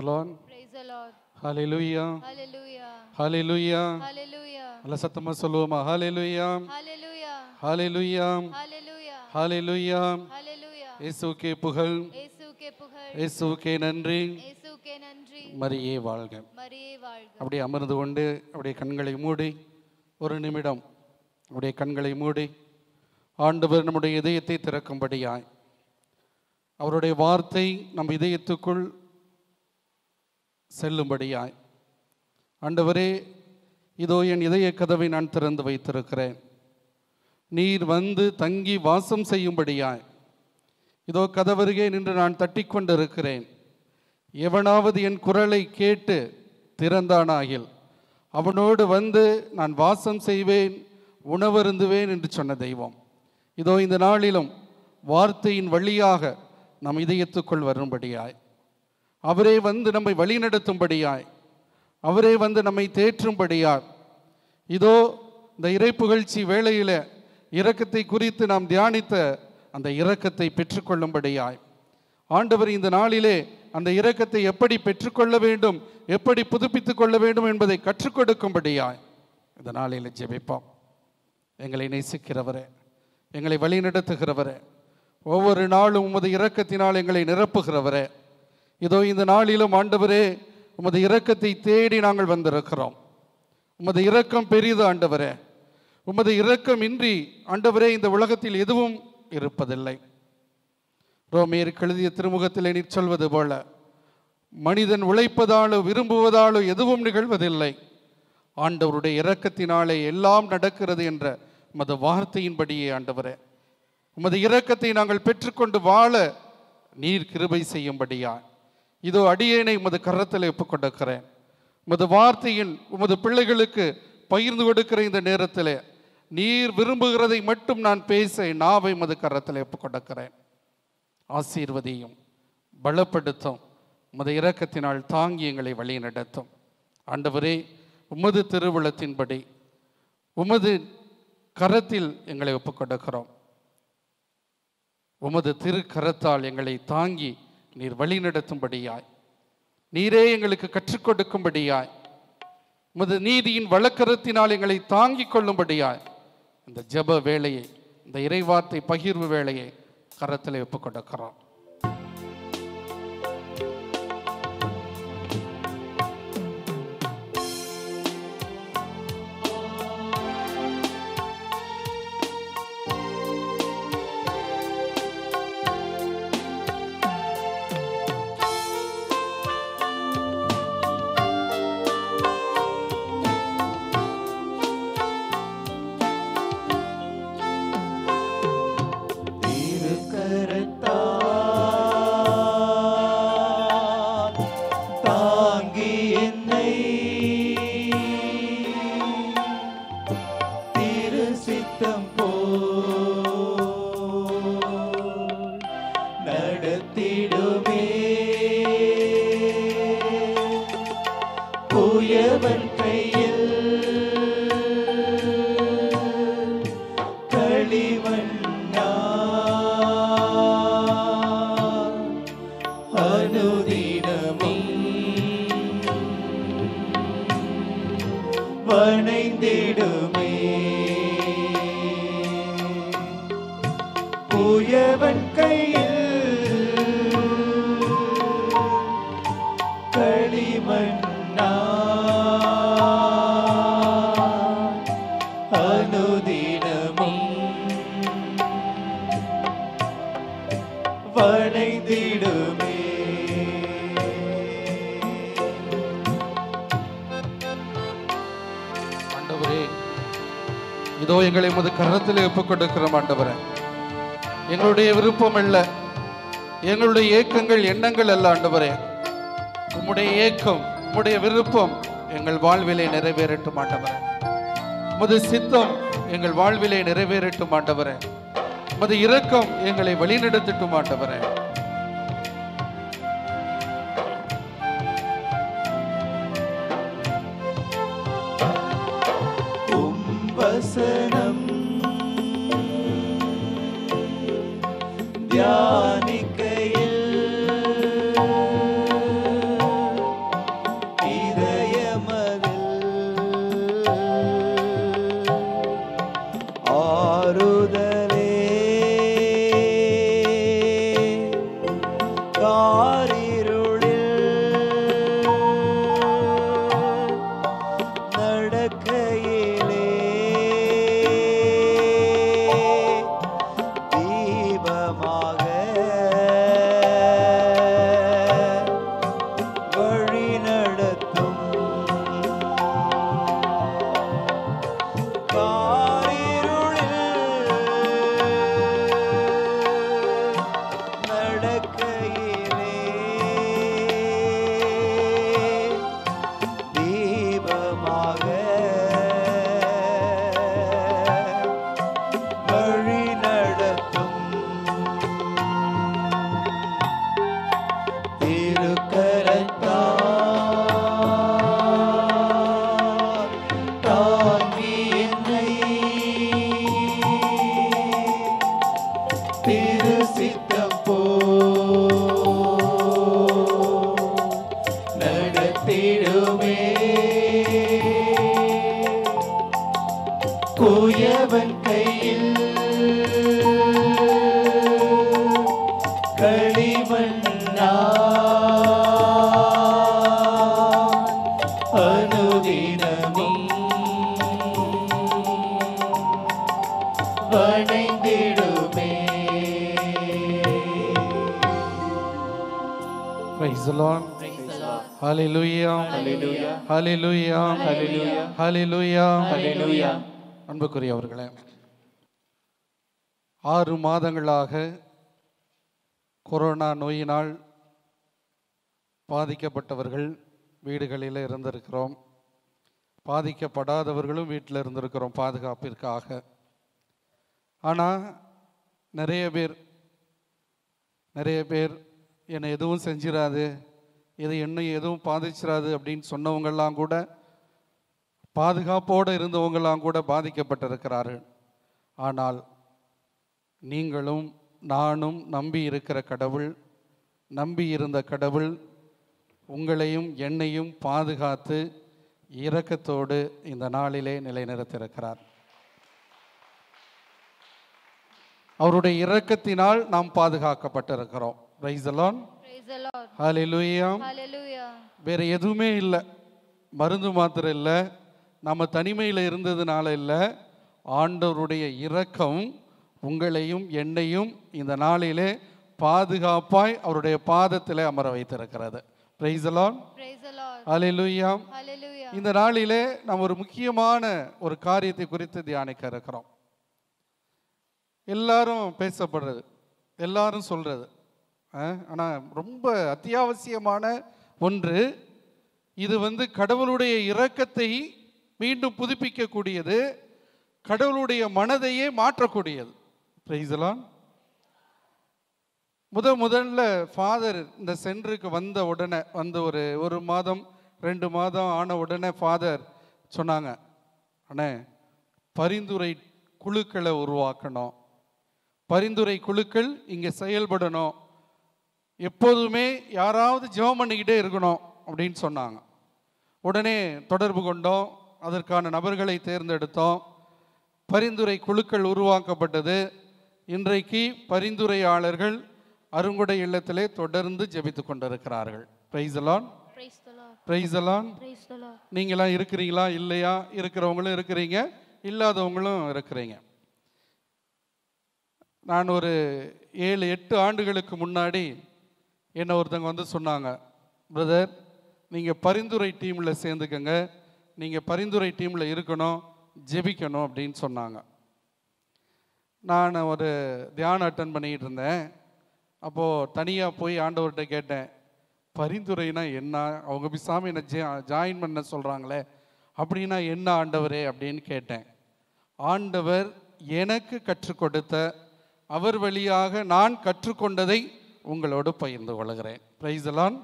the Lord. Praise the Lord. Hallelujah. Hallelujah. Hallelujah. Hallelujah. நல்ல சத்தமா சொல்லுவோமா ஹalleluya ஹalleluya ஹalleluya ஹalleluya ஹalleluya ஹalleluya இயேசுக்கே புகழ் இயேசுக்கே புகழ் இயேசுக்கே நன்றி இயேசுக்கே நன்றி மரியே வாழ்க மரியே வாழ்க அப்படியே அமர்ந்து கொண்டு அப்படியே கண்களை மூடி ஒரு நிமிடம் அப்படியே கண்களை மூடி ஆண்டவர் நம்முடைய இதயத்தை திறக்கும்படியாய் அவருடைய வார்த்தை நம் இதயத்துக்குள் செல்லும்படியாய் ஆண்டவரே இதோ என் இதய கதவை நான் திறந்து வைத்திருக்கிறேன் நீர் வந்து தங்கி வாசம் செய்யும்படியாய் இதோ கதவருகே நின்று நான் தட்டி கொண்டிருக்கிறேன் எவனாவது என் குரலை கேட்டு திறந்தானாகில் அவனோடு வந்து நான் வாசம் செய்வேன் உணவருந்துவேன் என்று சொன்ன தெய்வம் இதோ இந்த நாளிலும் வார்த்தையின் வழியாக நம் இதயத்துக்குள் வரும்படியாய் அவரே வந்து நம்மை வழிநடத்தும்படியாய் அவரே வந்து நம்மை தேற்றும்படியார் இதோ இந்த இறை புகழ்ச்சி வேளையில் இரக்கத்தை குறித்து நாம் தியானித்த அந்த இரக்கத்தை பெற்றுக்கொள்ளும்படியாய் ஆண்டவர் இந்த நாளிலே அந்த இரக்கத்தை எப்படி பெற்றுக்கொள்ள வேண்டும் எப்படி புதுப்பித்து கொள்ள வேண்டும் என்பதை கற்றுக் கொடுக்கும்படியாய் இந்த நாளில் ஜெபிப்போம் எங்களை நேசிக்கிறவரே எங்களை வழிநடத்துகிறவரே ஒவ்வொரு நாளும் உமது இரக்கத்தினால் எங்களை நிரப்புகிறவரே இதோ இந்த நாளிலும் ஆண்டவரே உமது இரக்கத்தை தேடி நாங்கள் வந்திருக்கிறோம் உமது இரக்கம் பெரிது ஆண்டவரே உமது இரக்கம் இன்றி ஆண்டவரே இந்த உலகத்தில் எதுவும் இருப்பதில்லை ரோமியர் கழுதிய திருமுகத்தில் நீர் சொல்வது போல மனிதன் உழைப்பதாலோ விரும்புவதாலோ எதுவும் நிகழ்வதில்லை ஆண்டவருடைய இரக்கத்தினாலே எல்லாம் நடக்கிறது என்ற உமது வார்த்தையின்படியே ஆண்டவரே உமது இரக்கத்தை நாங்கள் பெற்றுக்கொண்டு வாழ நீர் கிருபை செய்யும்படியான் இதோ அடியேனை உமது கரத்தில் ஒப்புக்கொண்டிருக்கிறேன் உமது வார்த்தையில் உமது பிள்ளைகளுக்கு பகிர்ந்து கொடுக்கிற இந்த நேரத்தில் நீர் விரும்புகிறதை மட்டும் நான் பேச நாவை உமது கரத்தில் ஒப்புக்கொண்டிருக்கிறேன் ஆசீர்வதியும் பலப்படுத்தும் உமது இரக்கத்தினால் தாங்கி எங்களை வழிநடத்தும் ஆண்டவரே உமது திருவுளத்தின்படி உமது கரத்தில் எங்களை ஒப்புக்கொடுக்கிறோம் உமது திரு கரத்தால் எங்களை தாங்கி நீர் வழி நடத்தும்படியாய் நீரே எங்களுக்கு கற்றுக் கொடுக்கும்படியாய் உமது நீதியின் வழக்கரத்தினால் எங்களை தாங்கிக் கொள்ளும்படியாய் இந்த ஜப வேலையை இந்த இறைவார்த்தை பகிர்வு வேலையை கரத்தில் ஒப்புக்கொடுக்கிறோம் வணைந்திடுமே புயவன் கையில் எங்களை உமது கரத்தில் ஒப்புக்கொண்டிருக்கிறோம் ஆண்டவரே எங்களுடைய விருப்பம் அல்ல எங்களுடைய ஏக்கங்கள் எண்ணங்கள் அல்ல ஆண்டவரே உம்முடைய ஏக்கம் உம்முடைய விருப்பம் எங்கள் வாழ்விலை நிறைவேறட்டும் ஆண்டவரே உமது சித்தம் எங்கள் வாழ்விலை நிறைவேறட்டும் ஆண்டவரே உமது இரக்கம் எங்களை வழிநடத்தட்டும் ஆண்டவரே ஹாலிலூயா ஹாலிலூயா அன்புக்குரியவர்களே ஆறு மாதங்களாக கொரோனா நோயினால் பாதிக்கப்பட்டவர்கள் வீடுகளில் இருந்திருக்கிறோம் பாதிக்கப்படாதவர்களும் வீட்டில் இருந்திருக்கிறோம் பாதுகாப்பிற்காக ஆனால் நிறைய பேர் நிறைய பேர் என்னை எதுவும் செஞ்சிடாது இதை இன்னும் எதுவும் பாதிச்சிடாது அப்படின்னு சொன்னவங்கெல்லாம் கூட பாதுகாப்போடு இருந்தவங்களாம் கூட பாதிக்கப்பட்டிருக்கிறார்கள் ஆனால் நீங்களும் நானும் நம்பி இருக்கிற கடவுள் நம்பி இருந்த கடவுள் உங்களையும் என்னையும் பாதுகாத்து இரக்கத்தோடு இந்த நாளிலே நிலைநிறுத்தியிருக்கிறார் அவருடைய இரக்கத்தினால் நாம் பாதுகாக்கப்பட்டிருக்கிறோம் ரைசலான் வேற எதுவுமே இல்லை மருந்து மாத்திரம் இல்லை நம்ம தனிமையில் இருந்ததுனால இல்லை ஆண்டவருடைய இரக்கம் உங்களையும் என்னையும் இந்த நாளிலே பாதுகாப்பாய் அவருடைய பாதத்தில் அமர வைத்திருக்கிறது இந்த நாளிலே நம்ம ஒரு முக்கியமான ஒரு காரியத்தை குறித்து தியானிக்க இருக்கிறோம் எல்லாரும் பேசப்படுறது எல்லாரும் சொல்றது ஆனால் ரொம்ப அத்தியாவசியமான ஒன்று இது வந்து கடவுளுடைய இரக்கத்தை மீண்டும் புதுப்பிக்கக்கூடியது கடவுளுடைய மனதையே மாற்றக்கூடியது பிரைஸ்லான் முத முதல்ல ஃபாதர் இந்த சென்டருக்கு வந்த உடனே வந்த ஒரு ஒரு மாதம் ரெண்டு மாதம் ஆன உடனே ஃபாதர் சொன்னாங்க அண்ணே பரிந்துரை குழுக்களை உருவாக்கணும் பரிந்துரை குழுக்கள் இங்கே செயல்படணும் எப்போதுமே யாராவது ஜெபம் பண்ணிக்கிட்டே இருக்கணும் அப்படின்னு சொன்னாங்க உடனே தொடர்பு கொண்டோம் அதற்கான நபர்களை தேர்ந்தெடுத்தோம் பரிந்துரை குழுக்கள் உருவாக்கப்பட்டது இன்றைக்கு பரிந்துரையாளர்கள் அருங்குடை இல்லத்திலே தொடர்ந்து ஜெபித்து கொண்டிருக்கிறார்கள் பிரைசலான் பிரைசலான் நீங்களாம் இருக்கிறீங்களா இல்லையா இருக்கிறவங்களும் இருக்கிறீங்க இல்லாதவங்களும் இருக்கிறீங்க நான் ஒரு ஏழு எட்டு ஆண்டுகளுக்கு முன்னாடி என்னை ஒருத்தங்க வந்து சொன்னாங்க பிரதர் நீங்கள் பரிந்துரை டீமில் சேர்ந்துக்கங்க நீங்கள் பரிந்துரை டீமில் இருக்கணும் ஜெபிக்கணும் அப்படின்னு சொன்னாங்க நான் ஒரு தியானம் அட்டன் பண்ணிக்கிட்டு இருந்தேன் அப்போது தனியாக போய் ஆண்டவர்கிட்ட கேட்டேன் பரிந்துரைனா என்ன அவங்க பிசாமி என்னை ஜா ஜாயின் பண்ண சொல்கிறாங்களே அப்படின்னா என்ன ஆண்டவரே அப்படின்னு கேட்டேன் ஆண்டவர் எனக்கு கற்றுக் கொடுத்த அவர் வழியாக நான் கற்றுக்கொண்டதை உங்களோடு பகிர்ந்து கொள்கிறேன் எல்லாம்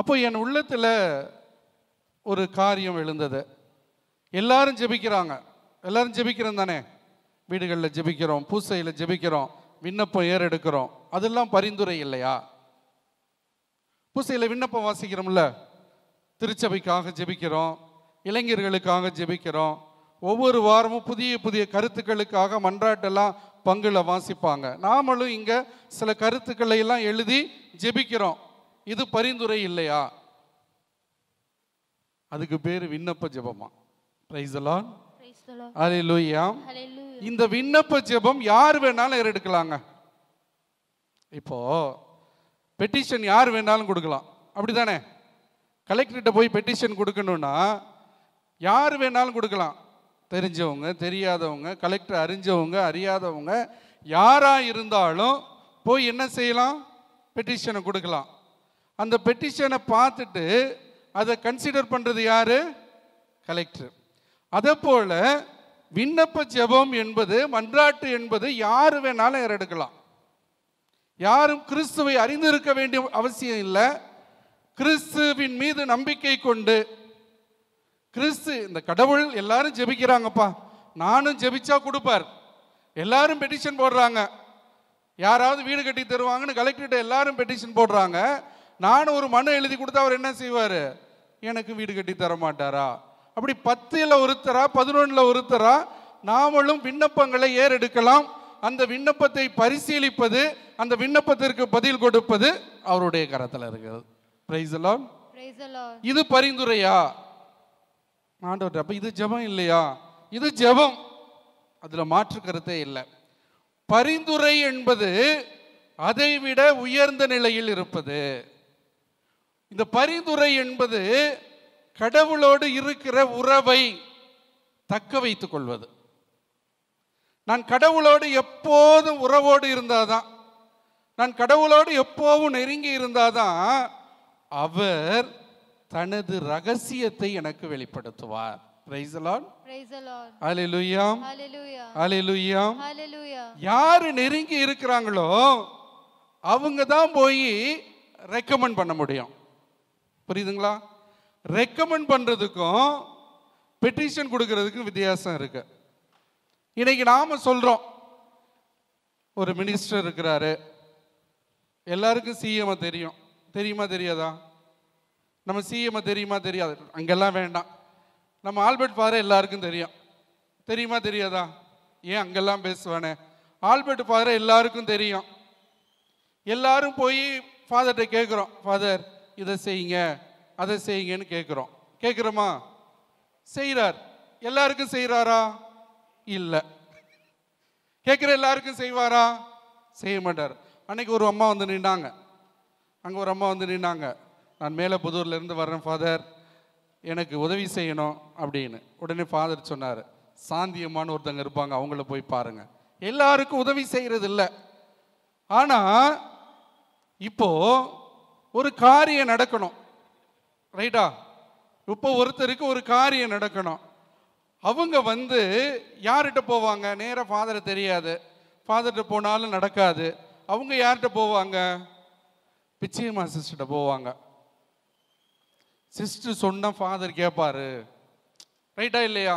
அப்போ என் உள்ளத்தில் ஒரு காரியம் எழுந்தது எல்லாரும் ஜெபிக்கிறாங்க எல்லாரும் ஜெபிக்கிறோம் தானே வீடுகளில் ஜெபிக்கிறோம் பூசையில் ஜெபிக்கிறோம் விண்ணப்பம் ஏறெடுக்கிறோம் அதெல்லாம் பரிந்துரை இல்லையா பூசையில் விண்ணப்பம் வாசிக்கிறோம்ல திருச்சபைக்காக ஜெபிக்கிறோம் இளைஞர்களுக்காக ஜெபிக்கிறோம் ஒவ்வொரு வாரமும் புதிய புதிய கருத்துக்களுக்காக மன்றாட்டெல்லாம் பங்குல வாசிப்பாங்க நாமளும் இங்கே சில கருத்துக்களை எல்லாம் எழுதி ஜெபிக்கிறோம் இது பரிந்துரை இல்லையா அதுக்கு பேர் விண்ணப்ப ஜபமா பிரைஸ் அலான் அலே லூயா இந்த விண்ணப்ப ஜெபம் யார் வேணாலும் எடுக்கலாங்க இப்போ பெட்டிஷன் யார் வேணாலும் கொடுக்கலாம் அப்படி தானே கலெக்டர்கிட்ட போய் பெட்டிஷன் கொடுக்கணும்னா யார் வேணாலும் கொடுக்கலாம் தெரிஞ்சவங்க தெரியாதவங்க கலெக்டர் அறிஞ்சவங்க அறியாதவங்க யாராக இருந்தாலும் போய் என்ன செய்யலாம் பெட்டிஷனை கொடுக்கலாம் அந்த பெட்டிஷனை பார்த்துட்டு அதை கன்சிடர் பண்ணுறது யார் கலெக்டர் அதே போல் விண்ணப்ப ஜெபம் என்பது மன்றாட்டு என்பது யார் வேணாலும் எடுக்கலாம் யாரும் கிறிஸ்துவை அறிந்திருக்க வேண்டிய அவசியம் இல்லை கிறிஸ்துவின் மீது நம்பிக்கை கொண்டு கிறிஸ்து இந்த கடவுள் எல்லாரும் ஜெபிக்கிறாங்கப்பா நானும் ஜெபிச்சா கொடுப்பார் எல்லாரும் பெட்டிஷன் போடுறாங்க யாராவது வீடு கட்டி தருவாங்கன்னு கலெக்டர்கிட்ட எல்லாரும் பெட்டிஷன் போடுறாங்க நான் ஒரு மனு எழுதி கொடுத்தா அவர் என்ன செய்வார் எனக்கு வீடு கட்டி தர மாட்டாரா அப்படி பத்தில் ஒருத்தரா பதினொன்றில் ஒருத்தரா நாமளும் விண்ணப்பங்களை ஏறெடுக்கலாம் அந்த விண்ணப்பத்தை பரிசீலிப்பது அந்த விண்ணப்பத்திற்கு பதில் கொடுப்பது அவருடைய கரத்தில் இருக்கிறது பிரைஸ் எல்லாம் இது பரிந்துரையா ஆண்டவர் இது ஜபம் இல்லையா இது ஜபம் அதில் மாற்று கருத்தே இல்லை பரிந்துரை என்பது அதைவிட உயர்ந்த நிலையில் இருப்பது இந்த பரிந்துரை என்பது கடவுளோடு இருக்கிற உறவை தக்க வைத்துக் கொள்வது நான் கடவுளோடு எப்போதும் உறவோடு இருந்தாதான் நான் கடவுளோடு எப்போவும் நெருங்கி இருந்தாதான் அவர் தனது ரகசியத்தை எனக்கு வெளிப்படுத்துவார் யாரு நெருங்கி இருக்கிறாங்களோ அவங்க தான் போய் ரெக்கமெண்ட் பண்ண முடியும் புரியுதுங்களா ரெக்கமெண்ட் பண்ணுறதுக்கும் பெட்டிஷன் கொடுக்கறதுக்கும் வித்தியாசம் இருக்கு இன்னைக்கு நாம் சொல்கிறோம் ஒரு மினிஸ்டர் இருக்கிறாரு எல்லாருக்கும் சிஎம்ஐ தெரியும் தெரியுமா தெரியாதா நம்ம சிஎம்ஐ தெரியுமா தெரியாது அங்கெல்லாம் வேண்டாம் நம்ம ஆல்பர்ட் ஃபாதரை எல்லாருக்கும் தெரியும் தெரியுமா தெரியாதா ஏன் அங்கெல்லாம் பேசுவானே ஆல்பர்ட் ஃபாதரை எல்லாருக்கும் தெரியும் எல்லாரும் போய் ஃபாதர்கிட்ட கேட்குறோம் ஃபாதர் இதை செய்யுங்க அதை செய்யுங்கன்னு கேட்குறோம் கேட்குறோமா செய்கிறார் எல்லாருக்கும் செய்கிறாரா இல்லை கேட்குற எல்லாருக்கும் செய்வாரா செய்ய மாட்டார் அன்னைக்கு ஒரு அம்மா வந்து நின்னாங்க அங்கே ஒரு அம்மா வந்து நின்னாங்க நான் மேலே புதூர்லேருந்து வர்றேன் ஃபாதர் எனக்கு உதவி செய்யணும் அப்படின்னு உடனே ஃபாதர் சொன்னார் சாந்தியம்மான்னு ஒருத்தங்க இருப்பாங்க அவங்கள போய் பாருங்கள் எல்லாருக்கும் உதவி செய்கிறது இல்லை ஆனால் இப்போது ஒரு காரியம் நடக்கணும் ரைட்டா இப்போ ஒருத்தருக்கு ஒரு காரியம் நடக்கணும் அவங்க வந்து யார்கிட்ட போவாங்க நேராக ஃபாதரை தெரியாது ஃபாதர்கிட்ட போனாலும் நடக்காது அவங்க யார்கிட்ட போவாங்க பிச்சையம்மா சிஸ்டர்கிட்ட போவாங்க சிஸ்டர் சொன்னால் ஃபாதர் கேட்பார் ரைட்டா இல்லையா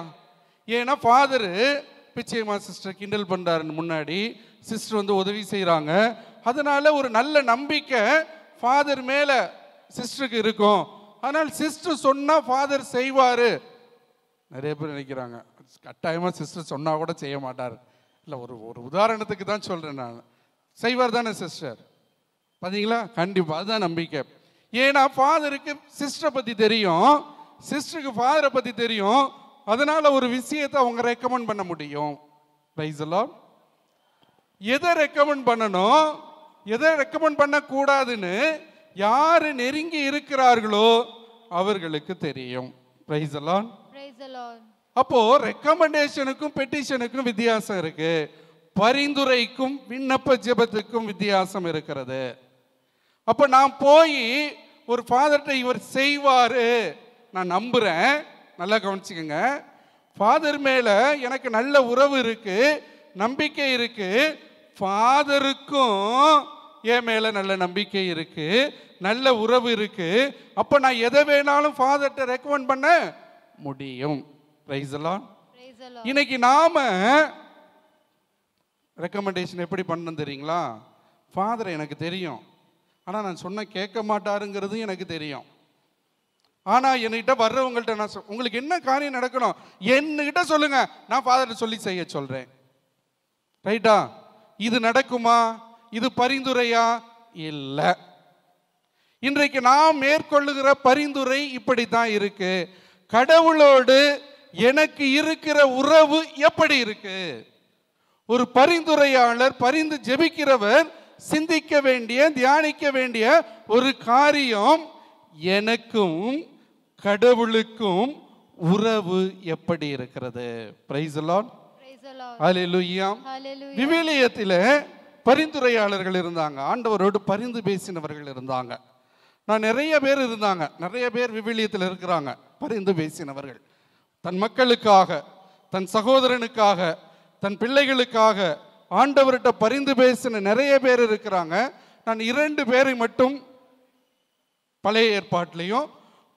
ஏன்னா ஃபாதரு பிச்சையம்மா சிஸ்டர் கிண்டல் பண்ணுறாருன்னு முன்னாடி சிஸ்டர் வந்து உதவி செய்கிறாங்க அதனால் ஒரு நல்ல நம்பிக்கை ஃபாதர் மேலே சிஸ்டருக்கு இருக்கும் ஆனால் சிஸ்டர் சொன்னால் ஃபாதர் செய்வார் நிறைய பேர் நினைக்கிறாங்க கட்டாயமாக சிஸ்டர் சொன்னால் கூட செய்ய மாட்டார் இல்லை ஒரு ஒரு உதாரணத்துக்கு தான் சொல்கிறேன் நான் செய்வார் தானே சிஸ்டர் பார்த்தீங்களா கண்டிப்பாக அதுதான் நம்பிக்கை ஏன்னா ஃபாதருக்கு சிஸ்டரை பற்றி தெரியும் சிஸ்டருக்கு ஃபாதரை பற்றி தெரியும் அதனால் ஒரு விஷயத்தை அவங்க ரெக்கமெண்ட் பண்ண முடியும் ப்ரைஸ் எல்லாம் எதை ரெக்கமெண்ட் பண்ணணும் எதை ரெக்கமெண்ட் பண்ணக்கூடாதுன்னு யார் நெருங்கி இருக்கிறார்களோ அவர்களுக்கு தெரியும் பிரைஸ் அலான் அப்போ ரெக்கமெண்டேஷனுக்கும் பெட்டிஷனுக்கும் வித்தியாசம் இருக்கு பரிந்துரைக்கும் விண்ணப்ப ஜெபத்துக்கும் வித்தியாசம் இருக்கிறது அப்போ நான் போய் ஒரு ஃபாதர்கிட்ட இவர் செய்வார் நான் நம்புகிறேன் நல்லா கவனிச்சுக்கோங்க ஃபாதர் மேலே எனக்கு நல்ல உறவு இருக்குது நம்பிக்கை இருக்குது ஃபாதருக்கும் என் மேலே நல்ல நம்பிக்கை இருக்குது நல்ல உறவு இருக்குது அப்போ நான் எதை வேணாலும் ஃபாதர்கிட்ட ரெக்கமெண்ட் பண்ண முடியும் இன்னைக்கு நாம் ரெக்கமெண்டேஷன் எப்படி பண்ணணும் தெரியுங்களா ஃபாதர் எனக்கு தெரியும் ஆனால் நான் சொன்ன கேட்க மாட்டாருங்கிறது எனக்கு தெரியும் ஆனால் என்கிட்ட வர்றவங்கள்ட்ட நான் உங்களுக்கு என்ன காரியம் நடக்கணும் என்கிட்ட சொல்லுங்க நான் ஃபாதர்கிட்ட சொல்லி செய்ய சொல்கிறேன் ரைட்டா இது நடக்குமா இது பரிந்துரையா இல்லை இன்றைக்கு நாம் மேற்கொள்ளுகிற பரிந்துரை இப்படி தான் இருக்கு கடவுளோடு எனக்கு இருக்கிற உறவு எப்படி இருக்கு ஒரு பரிந்துரையாளர் பரிந்து ஜெபிக்கிறவர் சிந்திக்க வேண்டிய தியானிக்க வேண்டிய ஒரு காரியம் எனக்கும் கடவுளுக்கும் உறவு எப்படி இருக்கிறது பிரைஸ் அலோன் விவிலியத்தில் பரிந்துரையாளர்கள் இருந்தாங்க ஆண்டவரோடு பரிந்து பேசினவர்கள் இருந்தாங்க நான் நிறைய பேர் இருந்தாங்க நிறைய பேர் விவிலியத்தில் இருக்கிறாங்க பரிந்து பேசினவர்கள் தன் மக்களுக்காக தன் சகோதரனுக்காக தன் பிள்ளைகளுக்காக ஆண்டவர்கிட்ட பரிந்து பேசின நிறைய பேர் இருக்கிறாங்க நான் இரண்டு பேரை மட்டும் பழைய ஏற்பாட்டிலையும்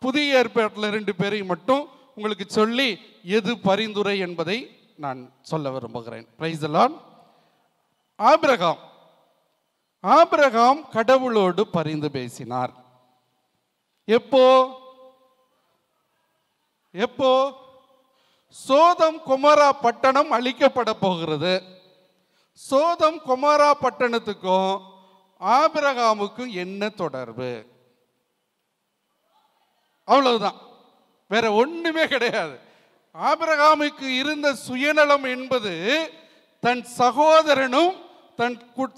புதிய ஏற்பாட்டில் ரெண்டு பேரை மட்டும் உங்களுக்கு சொல்லி எது பரிந்துரை என்பதை நான் சொல்ல விரும்புகிறேன் பிரைஸ் எல்லாம் ஆபிரகாம் ஆபிரகாம் கடவுளோடு பரிந்து பேசினார் எப்போ எப்போ சோதம் குமாரா பட்டணம் அழிக்கப்பட போகிறது சோதம் குமாரா பட்டணத்துக்கும் ஆபிரகாமுக்கும் என்ன தொடர்பு அவ்வளவுதான் வேற ஒண்ணுமே கிடையாது ஆபிரகாமுக்கு இருந்த சுயநலம் என்பது தன் சகோதரனும் தன்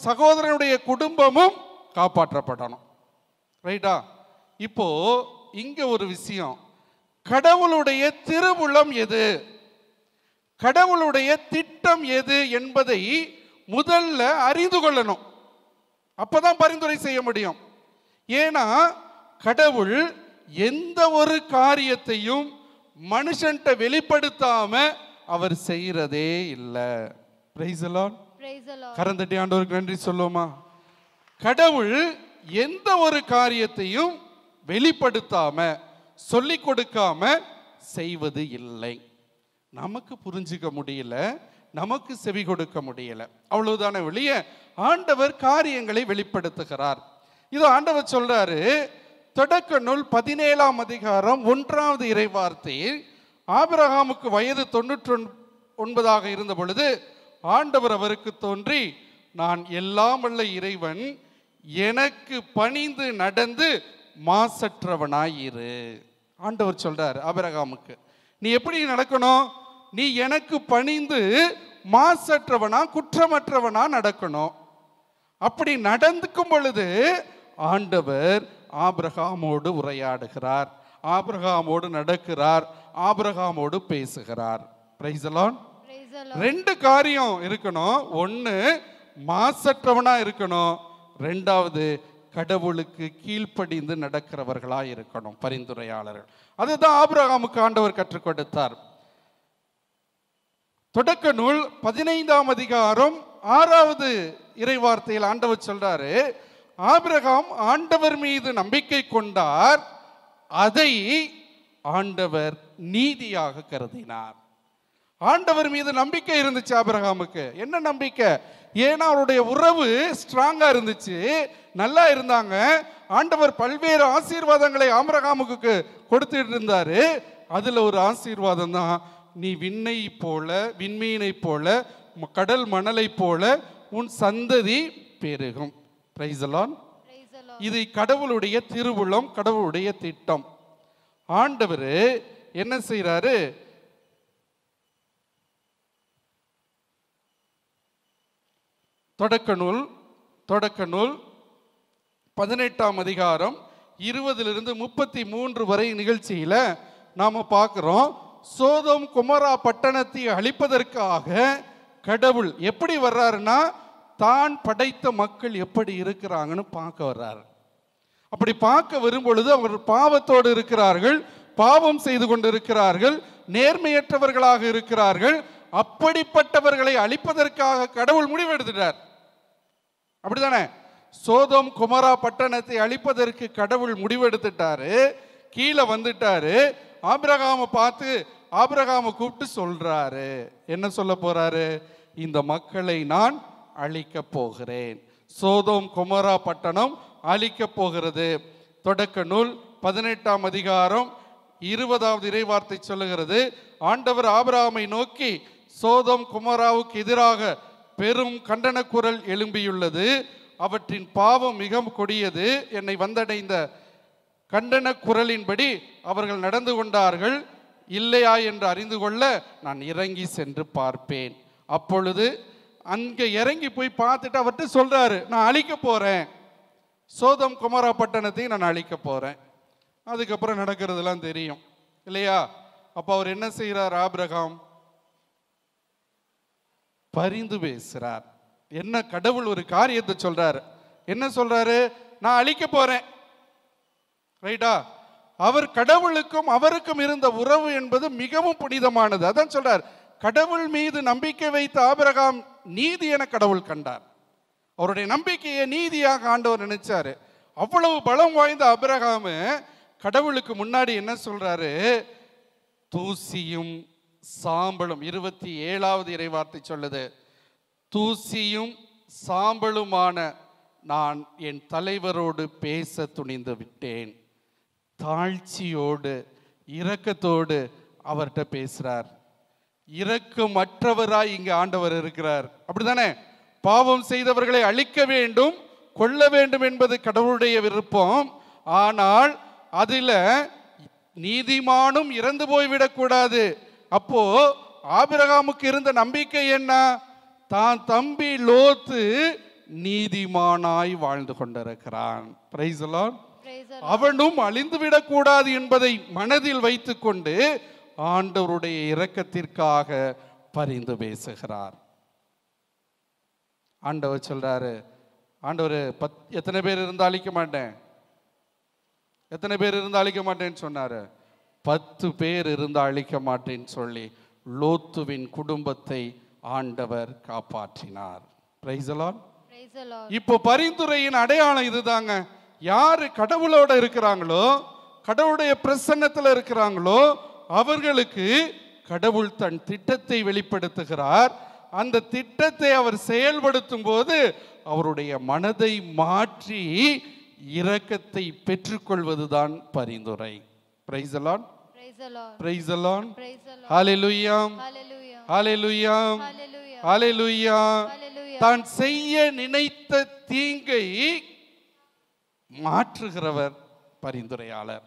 சகோதரனுடைய குடும்பமும் காப்பாற்றப்படணும் ரைட்டா இப்போ இங்க ஒரு விஷயம் கடவுளுடைய திருவுளம் எது கடவுளுடைய திட்டம் எது என்பதை முதல்ல அறிந்து கொள்ளணும் அப்பதான் பரிந்துரை செய்ய முடியும் ஏன்னா கடவுள் எந்த ஒரு காரியத்தையும் மனுஷன்ட்ட வெளிப்படுத்தாம அவர் செய்கிறதே இல்லை பிரைசலான் கரந்தட்டி ஆண்டவருக்கு நன்றி சொல்லுவோமா கடவுள் எந்த ஒரு காரியத்தையும் வெளிப்படுத்தாம சொல்லி கொடுக்காம செய்வது இல்லை நமக்கு புரிஞ்சுக்க முடியல நமக்கு செவி கொடுக்க முடியல அவ்வளவுதான வெளிய ஆண்டவர் காரியங்களை வெளிப்படுத்துகிறார் இது ஆண்டவர் சொல்றாரு தொடக்க நூல் பதினேழாம் அதிகாரம் ஒன்றாவது இறைவார்த்தையில் ஆபிரகாமுக்கு வயது தொன்னூற்றி ஒன்பதாக இருந்த பொழுது ஆண்டவர் அவருக்கு தோன்றி நான் எல்லாம் வல்ல இறைவன் எனக்கு பணிந்து நடந்து மாசற்றவனாயிரு ஆண்டவர் சொல்றார் அபரகாமுக்கு நீ எப்படி நடக்கணும் நீ எனக்கு பணிந்து மாசற்றவனா குற்றமற்றவனா நடக்கணும் அப்படி நடந்துக்கும் பொழுது ஆண்டவர் ஆபிரகாமோடு உரையாடுகிறார் ஆபிரகாமோடு நடக்கிறார் ஆபிரகாமோடு பேசுகிறார் பிரைசலான் ரெண்டு காரியம் இருக்கணும் ஒன்று மாசற்றவனா இருக்கணும் ரெண்டாவது கடவுளுக்கு கீழ்ப்படிந்து நடக்கிறவர்களா இருக்கணும் பரிந்துரையாளர்கள் அதுதான் ஆபிரகாமுக்கு ஆண்டவர் கற்றுக் கொடுத்தார் தொடக்க நூல் பதினைந்தாம் அதிகாரம் ஆறாவது இறைவார்த்தையில் ஆண்டவர் சொல்றாரு ஆபிரகாம் ஆண்டவர் மீது நம்பிக்கை கொண்டார் அதை ஆண்டவர் நீதியாக கருதினார் ஆண்டவர் மீது நம்பிக்கை இருந்துச்சு ஆபிரகாமுக்கு என்ன நம்பிக்கை ஏன்னா அவருடைய உறவு ஸ்ட்ராங்காக இருந்துச்சு நல்லா இருந்தாங்க ஆண்டவர் பல்வேறு ஆசீர்வாதங்களை ஆபிரகாமுக்கு கொடுத்துட்டு இருந்தாரு அதில் ஒரு ஆசீர்வாதம் தான் நீ விண்ணை போல விண்மீனை போல கடல் மணலை போல உன் சந்ததி பெருகும் பிரைசலான் இது கடவுளுடைய திருவுளம் கடவுளுடைய திட்டம் ஆண்டவர் என்ன செய்கிறாரு தொடக்க நூல் தொடக்க நூல் பதினெட்டாம் அதிகாரம் இருபதுலேருந்து முப்பத்தி மூன்று வரை நிகழ்ச்சியில் நாம் பார்க்குறோம் சோதம் குமரா பட்டணத்தை அழிப்பதற்காக கடவுள் எப்படி வர்றாருன்னா தான் படைத்த மக்கள் எப்படி இருக்கிறாங்கன்னு பார்க்க வர்றாரு அப்படி பார்க்க வரும்பொழுது அவர்கள் பாவத்தோடு இருக்கிறார்கள் பாவம் செய்து கொண்டிருக்கிறார்கள் நேர்மையற்றவர்களாக இருக்கிறார்கள் அப்படிப்பட்டவர்களை அழிப்பதற்காக கடவுள் முடிவெடுத்துட்டார் அப்படிதானே சோதம் குமரா பட்டணத்தை அழிப்பதற்கு கடவுள் முடிவெடுத்துட்டாரு கீழே வந்துட்டாரு ஆபிரகாம பார்த்து ஆபிரகாம கூப்பிட்டு சொல்றாரு என்ன சொல்ல போறாரு இந்த மக்களை நான் அழிக்க போகிறேன் சோதோம் குமரா பட்டணம் அழிக்க போகிறது தொடக்க நூல் பதினெட்டாம் அதிகாரம் இருபதாவது இறைவார்த்தை சொல்லுகிறது ஆண்டவர் ஆபிரகாமை நோக்கி சோதம் குமராவுக்கு எதிராக பெரும் கண்டன குரல் எழும்பியுள்ளது அவற்றின் பாவம் மிக கொடியது என்னை வந்தடைந்த கண்டன குரலின்படி அவர்கள் நடந்து கொண்டார்கள் இல்லையா என்று அறிந்து கொள்ள நான் இறங்கி சென்று பார்ப்பேன் அப்பொழுது அங்கே இறங்கி போய் பார்த்துட்டு அவர்கிட்ட சொல்கிறாரு நான் அழிக்க போகிறேன் சோதம் குமரா பட்டணத்தையும் நான் அழிக்க போகிறேன் அதுக்கப்புறம் நடக்கிறதுலாம் தெரியும் இல்லையா அப்போ அவர் என்ன செய்கிறார் ஆபிரகாம் பரிந்து பேசுகிறார் என்ன கடவுள் ஒரு காரியத்தை சொல்றாரு என்ன சொல்றாரு நான் அழிக்க போறேன் ரைட்டா அவர் கடவுளுக்கும் அவருக்கும் இருந்த உறவு என்பது மிகவும் புனிதமானது அதான் சொல்றார் கடவுள் மீது நம்பிக்கை வைத்த ஆபிரகாம் நீதி என கடவுள் கண்டார் அவருடைய நம்பிக்கையை நீதியாக ஆண்டவர் நினைச்சாரு அவ்வளவு பலம் வாய்ந்த அபிரகாமு கடவுளுக்கு முன்னாடி என்ன சொல்றாரு தூசியும் சாம்பலும் இருபத்தி ஏழாவது இறைவார்த்தை சொல்லுது தூசியும் சாம்பலுமான நான் என் தலைவரோடு பேச துணிந்து விட்டேன் தாழ்ச்சியோடு இரக்கத்தோடு அவர்கிட்ட பேசுகிறார் இரக்கமற்றவராய் இங்கே ஆண்டவர் இருக்கிறார் அப்படிதானே பாவம் செய்தவர்களை அழிக்க வேண்டும் கொல்ல வேண்டும் என்பது கடவுளுடைய விருப்பம் ஆனால் அதில் நீதிமானும் இறந்து போய்விடக்கூடாது அப்போ ஆபிரகாமுக்கு இருந்த நம்பிக்கை என்ன தான் தம்பி லோத்து நீதிமானாய் வாழ்ந்து கொண்டிருக்கிறான் அவனும் அழிந்துவிடக் கூடாது என்பதை மனதில் வைத்துக்கொண்டு ஆண்டவருடைய இரக்கத்திற்காக பரிந்து பேசுகிறார் ஆண்டவர் சொல்றாரு ஆண்டவர் பத் எத்தனை பேர் இருந்தால் அழிக்க மாட்டேன் எத்தனை பேர் இருந்தால் அழிக்க மாட்டேன்னு சொன்னாரு பத்து பேர் இருந்து அழிக்க மாட்டேன்னு சொல்லி லோத்துவின் குடும்பத்தை ஆண்டவர் காப்பாற்றினார் இப்போ பரிந்துரையின் அடையாளம் இதுதாங்க யாரு கடவுளோட இருக்கிறாங்களோ கடவுளுடைய பிரசன்னத்தில் இருக்கிறாங்களோ அவர்களுக்கு கடவுள் தன் திட்டத்தை வெளிப்படுத்துகிறார் அந்த திட்டத்தை அவர் செயல்படுத்தும் போது அவருடைய மனதை மாற்றி இரக்கத்தை பெற்றுக்கொள்வதுதான் பரிந்துரை பிரைசலான் பிரைஸ் அலான் தான் செய்ய நினைத்த தீங்கை மாற்றுகிறவர் பரிந்துரையாளர்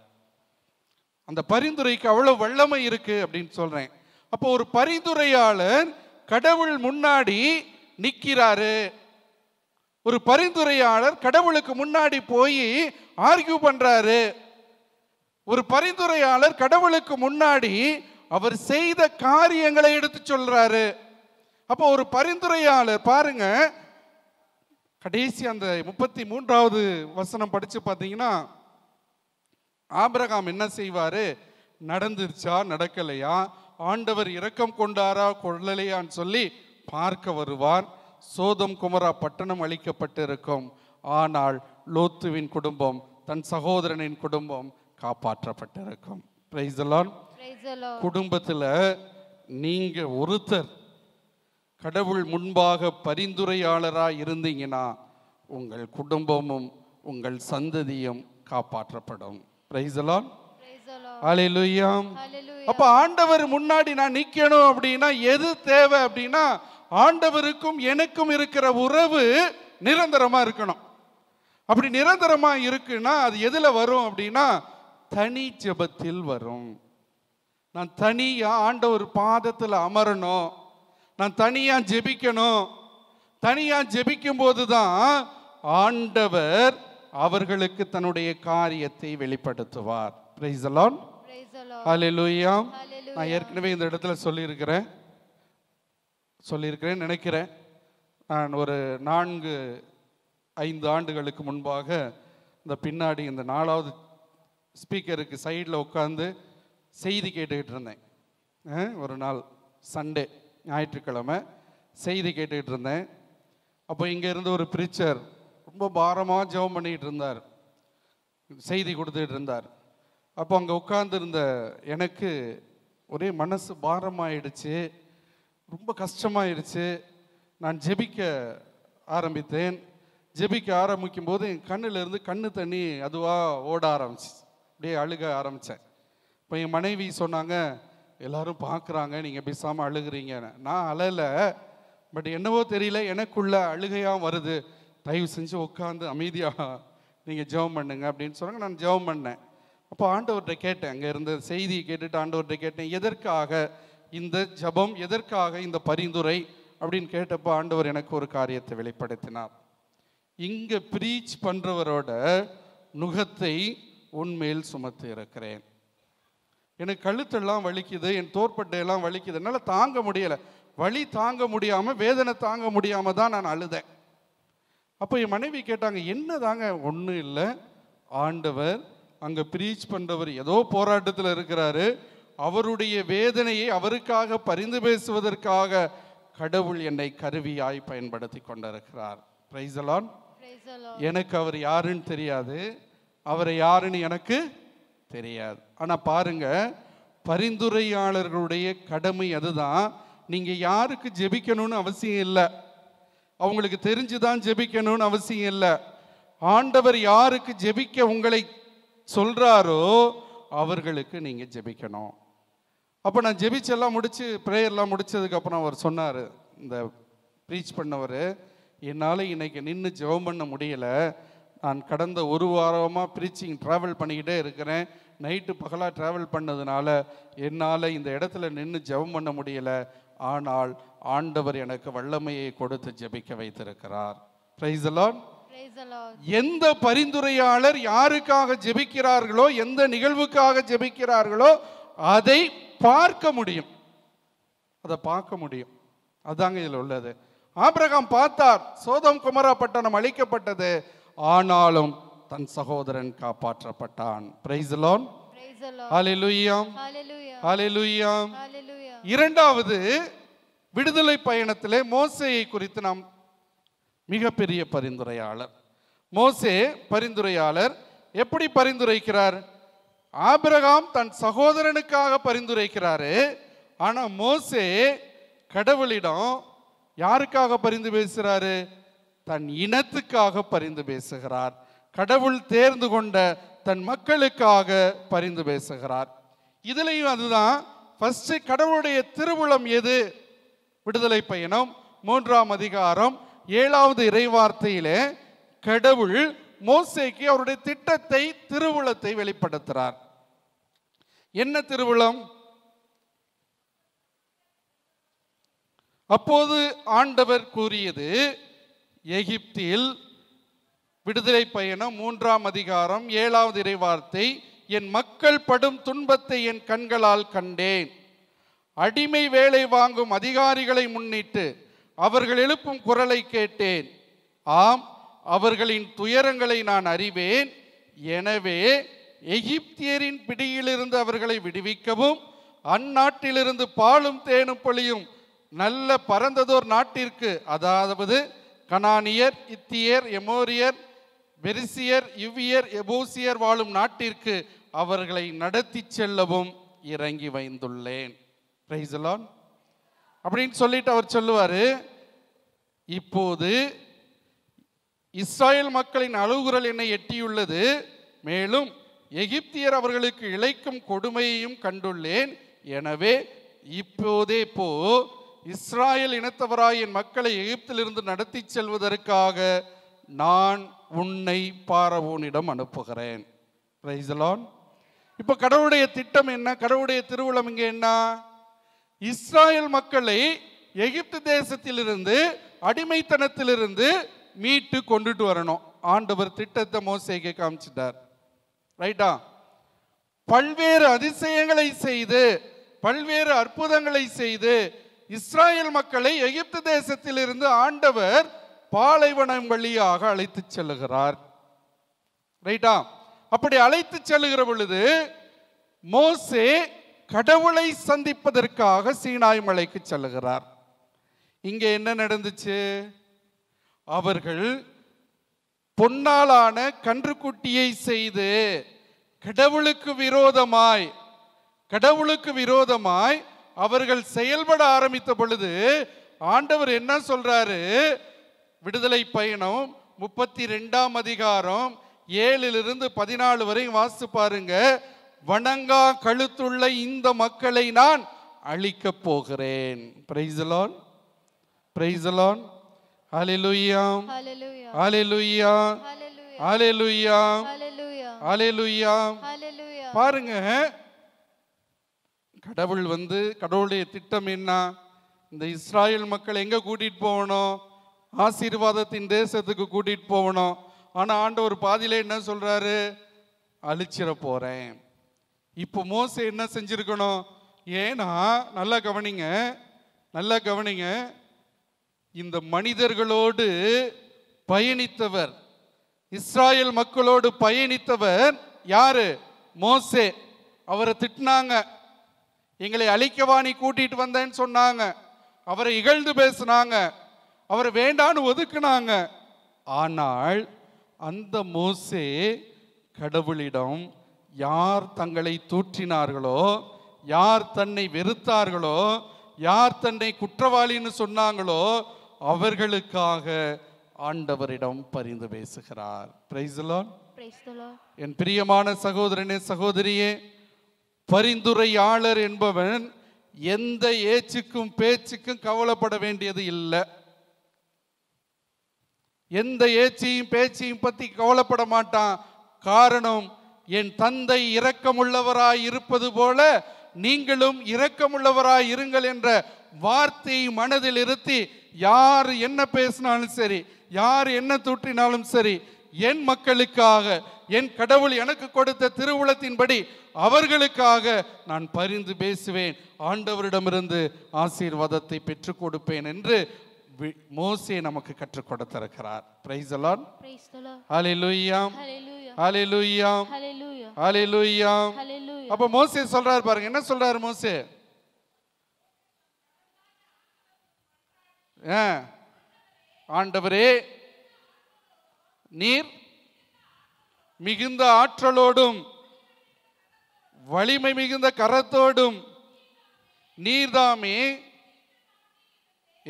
அந்த பரிந்துரைக்கு அவ்வளவு வல்லமை இருக்கு அப்படின்னு சொல்றேன் அப்போ ஒரு பரிந்துரையாளர் கடவுள் முன்னாடி நிற்கிறாரு ஒரு பரிந்துரையாளர் கடவுளுக்கு முன்னாடி போய் ஆர்கியூ பண்றாரு ஒரு பரிந்துரையாளர் கடவுளுக்கு முன்னாடி அவர் செய்த காரியங்களை எடுத்து சொல்றாரு அப்போ ஒரு பரிந்துரையாளர் பாருங்க கடைசி அந்த முப்பத்தி மூன்றாவது வசனம் படிச்சு பார்த்தீங்கன்னா ஆபிரகாம் என்ன செய்வாரு நடந்துருச்சா நடக்கலையா ஆண்டவர் இரக்கம் கொண்டாரா கொள்ளலையான்னு சொல்லி பார்க்க வருவார் சோதம் குமரா பட்டணம் அளிக்கப்பட்டிருக்கும் ஆனால் லோத்துவின் குடும்பம் தன் சகோதரனின் குடும்பம் காப்பாற்றப்பட்டிருக்கும் குடும்பத்தில் நீங்க ஒருத்தர் கடவுள் முன்பாக பரிந்துரையாளராக இருந்தீங்கன்னா உங்கள் குடும்பமும் உங்கள் சந்ததியும் காப்பாற்றப்படும் பிரைசலான் அலையிலுயாம் அப்ப ஆண்டவர் முன்னாடி நான் நிக்கணும் அப்படின்னா எது தேவை அப்படின்னா ஆண்டவருக்கும் எனக்கும் இருக்கிற உறவு நிரந்தரமா இருக்கணும் அப்படி நிரந்தரமா இருக்குன்னா அது எதுல வரும் அப்படின்னா தனி ஜபத்தில் வரும் நான் தனியாக ஆண்டவர் பாதத்தில் அமரணும் நான் தனியாக ஜெபிக்கணும் தனியாக ஜெபிக்கும் போதுதான் ஆண்டவர் அவர்களுக்கு தன்னுடைய காரியத்தை வெளிப்படுத்துவார் நான் ஏற்கனவே இந்த இடத்துல சொல்லியிருக்கிறேன் சொல்லியிருக்கிறேன் நினைக்கிறேன் நான் ஒரு நான்கு ஐந்து ஆண்டுகளுக்கு முன்பாக இந்த பின்னாடி இந்த நாலாவது ஸ்பீக்கருக்கு சைடில் உட்காந்து செய்தி கேட்டுக்கிட்டு இருந்தேன் ஒரு நாள் சண்டே ஞாயிற்றுக்கிழமை செய்தி கேட்டுக்கிட்டு இருந்தேன் அப்போ இங்கேருந்து ஒரு பிரிச்சர் ரொம்ப பாரமாக ஜெபம் பண்ணிக்கிட்டு இருந்தார் செய்தி கொடுத்துட்டு இருந்தார் அப்போ அங்கே உட்காந்துருந்த எனக்கு ஒரே மனசு பாரமாயிடுச்சு ரொம்ப கஷ்டமாயிடுச்சு நான் ஜெபிக்க ஆரம்பித்தேன் ஜெபிக்க ஆரம்பிக்கும் போது என் கண்ணிலிருந்து கண்ணு தண்ணி அதுவாக ஓட ஆரம்பிச்சிச்சு அப்படியே அழுக ஆரம்பித்தேன் இப்போ என் மனைவி சொன்னாங்க எல்லாரும் பார்க்குறாங்க நீங்கள் பேசாமல் அழுகிறீங்க நான் அழலை பட் என்னவோ தெரியல எனக்குள்ள அழுகையாக வருது தயவு செஞ்சு உட்காந்து அமைதியாக நீங்கள் ஜெபம் பண்ணுங்க அப்படின்னு சொன்னாங்க நான் ஜெபம் பண்ணேன் அப்போ ஆண்டவர்கிட்ட கேட்டேன் அங்கே இருந்த செய்தியை கேட்டுட்டு ஆண்டவர்கிட்ட கேட்டேன் எதற்காக இந்த ஜபம் எதற்காக இந்த பரிந்துரை அப்படின்னு கேட்டப்போ ஆண்டவர் எனக்கு ஒரு காரியத்தை வெளிப்படுத்தினார் இங்கே ப்ரீச் பண்ணுறவரோட நுகத்தை உண்மையில் சுமத்து இருக்கிறேன் எனக்கு கழுத்தெல்லாம் வலிக்குது என் தோற்பட்டையெல்லாம் வலிக்குது என்னால் தாங்க முடியலை வலி தாங்க முடியாமல் வேதனை தாங்க முடியாமல் தான் நான் அழுதேன் அப்போ என் மனைவி கேட்டாங்க என்ன தாங்க ஒன்றும் இல்லை ஆண்டவர் அங்கே பிரீச் பண்ணுறவர் ஏதோ போராட்டத்தில் இருக்கிறாரு அவருடைய வேதனையை அவருக்காக பரிந்து பேசுவதற்காக கடவுள் என்னை கருவியாய் பயன்படுத்தி கொண்டிருக்கிறார் பிரைசலான் எனக்கு அவர் யாருன்னு தெரியாது அவரை யாருன்னு எனக்கு தெரியாது ஆனால் பாருங்க பரிந்துரையாளர்களுடைய கடமை அதுதான் நீங்கள் யாருக்கு ஜெபிக்கணும்னு அவசியம் இல்லை அவங்களுக்கு தெரிஞ்சுதான் ஜெபிக்கணும்னு அவசியம் இல்லை ஆண்டவர் யாருக்கு ஜெபிக்க உங்களை சொல்கிறாரோ அவர்களுக்கு நீங்கள் ஜெபிக்கணும் அப்போ நான் ஜெபிச்செல்லாம் முடித்து ப்ரேயர்லாம் முடித்ததுக்கப்புறம் அவர் சொன்னார் இந்த ப்ரீச் பண்ணவர் என்னால் இன்றைக்கி நின்று ஜெபம் பண்ண முடியலை நான் கடந்த ஒரு வாரமாக ப்ரீச்சிங் ட்ராவல் பண்ணிக்கிட்டே இருக்கிறேன் நைட்டு பகலாக ட்ராவல் பண்ணதுனால என்னால் இந்த இடத்துல நின்று ஜெபம் பண்ண முடியலை ஆனால் ஆண்டவர் எனக்கு வல்லமையை கொடுத்து ஜெபிக்க வைத்திருக்கிறார் பிரைசலான் எந்த பரிந்துரையாளர் யாருக்காக ஜெபிக்கிறார்களோ எந்த நிகழ்வுக்காக ஜெபிக்கிறார்களோ அதை பார்க்க முடியும் அதை பார்க்க முடியும் அதாங்க இதில் உள்ளது ஆபிரகாம் பார்த்தார் சோதம் குமரா பட்டணம் அழிக்கப்பட்டது ஆனாலும் தன் சகோதரன் காப்பாற்றப்பட்டான் பிரைசலோன் இரண்டாவது விடுதலை பயணத்திலே மோசையை குறித்து நாம் மிகப்பெரிய பரிந்துரையாளர் மோசே பரிந்துரையாளர் எப்படி பரிந்துரைக்கிறார் ஆபிரகாம் தன் சகோதரனுக்காக பரிந்துரைக்கிறாரு ஆனால் மோசே கடவுளிடம் யாருக்காக பரிந்து பேசுகிறாரு தன் இனத்துக்காக பரிந்து பேசுகிறார் கடவுள் தேர்ந்து கொண்ட தன் மக்களுக்காக பரிந்து பேசுகிறார் இதுலேயும் அதுதான் ஃபஸ்ட்டு கடவுளுடைய திருவுளம் எது விடுதலை பயணம் மூன்றாம் அதிகாரம் ஏழாவது இறைவார்த்தையிலே கடவுள் மோசைக்கு அவருடைய திட்டத்தை திருவுளத்தை வெளிப்படுத்துகிறார் என்ன திருவுளம் அப்போது ஆண்டவர் கூறியது எகிப்தில் விடுதலை பயணம் மூன்றாம் அதிகாரம் ஏழாவது இறைவார்த்தை என் மக்கள் படும் துன்பத்தை என் கண்களால் கண்டேன் அடிமை வேலை வாங்கும் அதிகாரிகளை முன்னிட்டு அவர்கள் எழுப்பும் குரலை கேட்டேன் ஆம் அவர்களின் துயரங்களை நான் அறிவேன் எனவே எகிப்தியரின் பிடியிலிருந்து அவர்களை விடுவிக்கவும் அந்நாட்டிலிருந்து பாலும் தேனும் பொழியும் நல்ல பரந்ததோர் நாட்டிற்கு அதாவது கனானியர் இத்தியர் எமோரியர் பெரிசியர் இவ்வியர் எபூசியர் வாழும் நாட்டிற்கு அவர்களை நடத்தி செல்லவும் இறங்கி வைந்துள்ளேன் பிரைசலான் அப்படின்னு சொல்லிட்டு அவர் சொல்லுவார் இப்போது இஸ்ராயல் மக்களின் அழுகுரல் என்னை எட்டியுள்ளது மேலும் எகிப்தியர் அவர்களுக்கு இழைக்கும் கொடுமையையும் கண்டுள்ளேன் எனவே இப்போதே போ இஸ்ராயல் இனத்தவராய் என் மக்களை எகிப்திலிருந்து நடத்தி செல்வதற்காக நான் உன்னை பாரவோனிடம் அனுப்புகிறேன் ரைசலான் இப்போ கடவுளுடைய திட்டம் என்ன கடவுளுடைய திருவிழம் இங்கே என்ன இஸ்ராயல் மக்களை எகிப்து தேசத்திலிருந்து அடிமைத்தனத்திலிருந்து மீட்டு கொண்டுட்டு வரணும் ஆண்டவர் திட்டத்தை மோசைக்க காமிச்சிட்டார் ரைட்டா பல்வேறு அதிசயங்களை செய்து பல்வேறு அற்புதங்களை செய்து இஸ்ராயல் மக்களை எகிப்து தேசத்திலிருந்து ஆண்டவர் பாலைவனம் வழியாக அழைத்து செல்லுகிறார் ரைட்டா அப்படி அழைத்து செல்லுகிற பொழுது மோசே கடவுளை சந்திப்பதற்காக சீனாய் மலைக்கு செல்லுகிறார் இங்கே என்ன நடந்துச்சு அவர்கள் பொன்னாலான கன்றுக்குட்டியை செய்து கடவுளுக்கு விரோதமாய் கடவுளுக்கு விரோதமாய் அவர்கள் செயல்பட ஆரம்பித்த பொழுது ஆண்டவர் என்ன சொல்றாரு விடுதலை பயணம் முப்பத்தி ரெண்டாம் அதிகாரம் ஏழிலிருந்து பதினாலு வரை வாசித்து பாருங்க வணங்கா கழுத்துள்ள இந்த மக்களை நான் அழிக்க போகிறேன் பிரைசலான் பிரைசலான் அலிலுயாம் அலிலுயாம் அலிலுயாம் அலிலுயாம் பாருங்க கடவுள் வந்து கடவுளுடைய திட்டம் என்ன இந்த இஸ்ராயல் மக்கள் எங்கே கூட்டிகிட்டு போகணும் ஆசீர்வாதத்தின் தேசத்துக்கு கூட்டிகிட்டு போகணும் ஆனால் ஆண்டவர் பாதியில் என்ன சொல்கிறாரு அழிச்சிட போகிறேன் இப்போ மோச என்ன செஞ்சுருக்கணும் ஏன்னா நல்லா கவனிங்க நல்லா கவனிங்க இந்த மனிதர்களோடு பயணித்தவர் இஸ்ராயல் மக்களோடு பயணித்தவர் யாரு மோசே அவரை திட்டினாங்க எங்களை அழிக்கவா நீ கூட்டிகிட்டு வந்தேன்னு சொன்னாங்க அவரை இகழ்ந்து பேசினாங்க அவரை வேண்டான்னு ஒதுக்குனாங்க ஆனால் அந்த மோசே கடவுளிடம் யார் தங்களை தூற்றினார்களோ யார் தன்னை வெறுத்தார்களோ யார் தன்னை குற்றவாளின்னு சொன்னாங்களோ அவர்களுக்காக ஆண்டவரிடம் பரிந்து பேசுகிறார் என் பிரியமான சகோதரனே சகோதரியே பரிந்துரையாளர் என்பவன் எந்த ஏச்சுக்கும் பேச்சுக்கும் கவலைப்பட வேண்டியது இல்லை எந்த ஏச்சையும் பேச்சையும் பற்றி கவலைப்பட மாட்டான் காரணம் என் தந்தை இரக்கமுள்ளவராய் இருப்பது போல நீங்களும் இரக்கமுள்ளவராய் இருங்கள் என்ற வார்த்தையை மனதில் இருத்தி யார் என்ன பேசினாலும் சரி யார் என்ன தூற்றினாலும் சரி என் மக்களுக்காக என் கடவுள் எனக்கு கொடுத்த திருவுளத்தின்படி அவர்களுக்காக நான் பரிந்து பேசுவேன் ஆண்டவரிடமிருந்து ஆசீர்வாதத்தை பெற்றுக் கொடுப்பேன் என்று மோசே நமக்கு கற்றுக் கொடுத்திருக்கிறார் பிரைஸ் அலான் லூயாம் ஹalleluya ஹalleluya அப்ப மோசே சொல்றாரு பாருங்க என்ன சொல்றாரு மோசே ஆண்டவரே நீர் மிகுந்த ஆற்றலோடும் வலிமை மிகுந்த கரத்தோடும் நீர்தாமே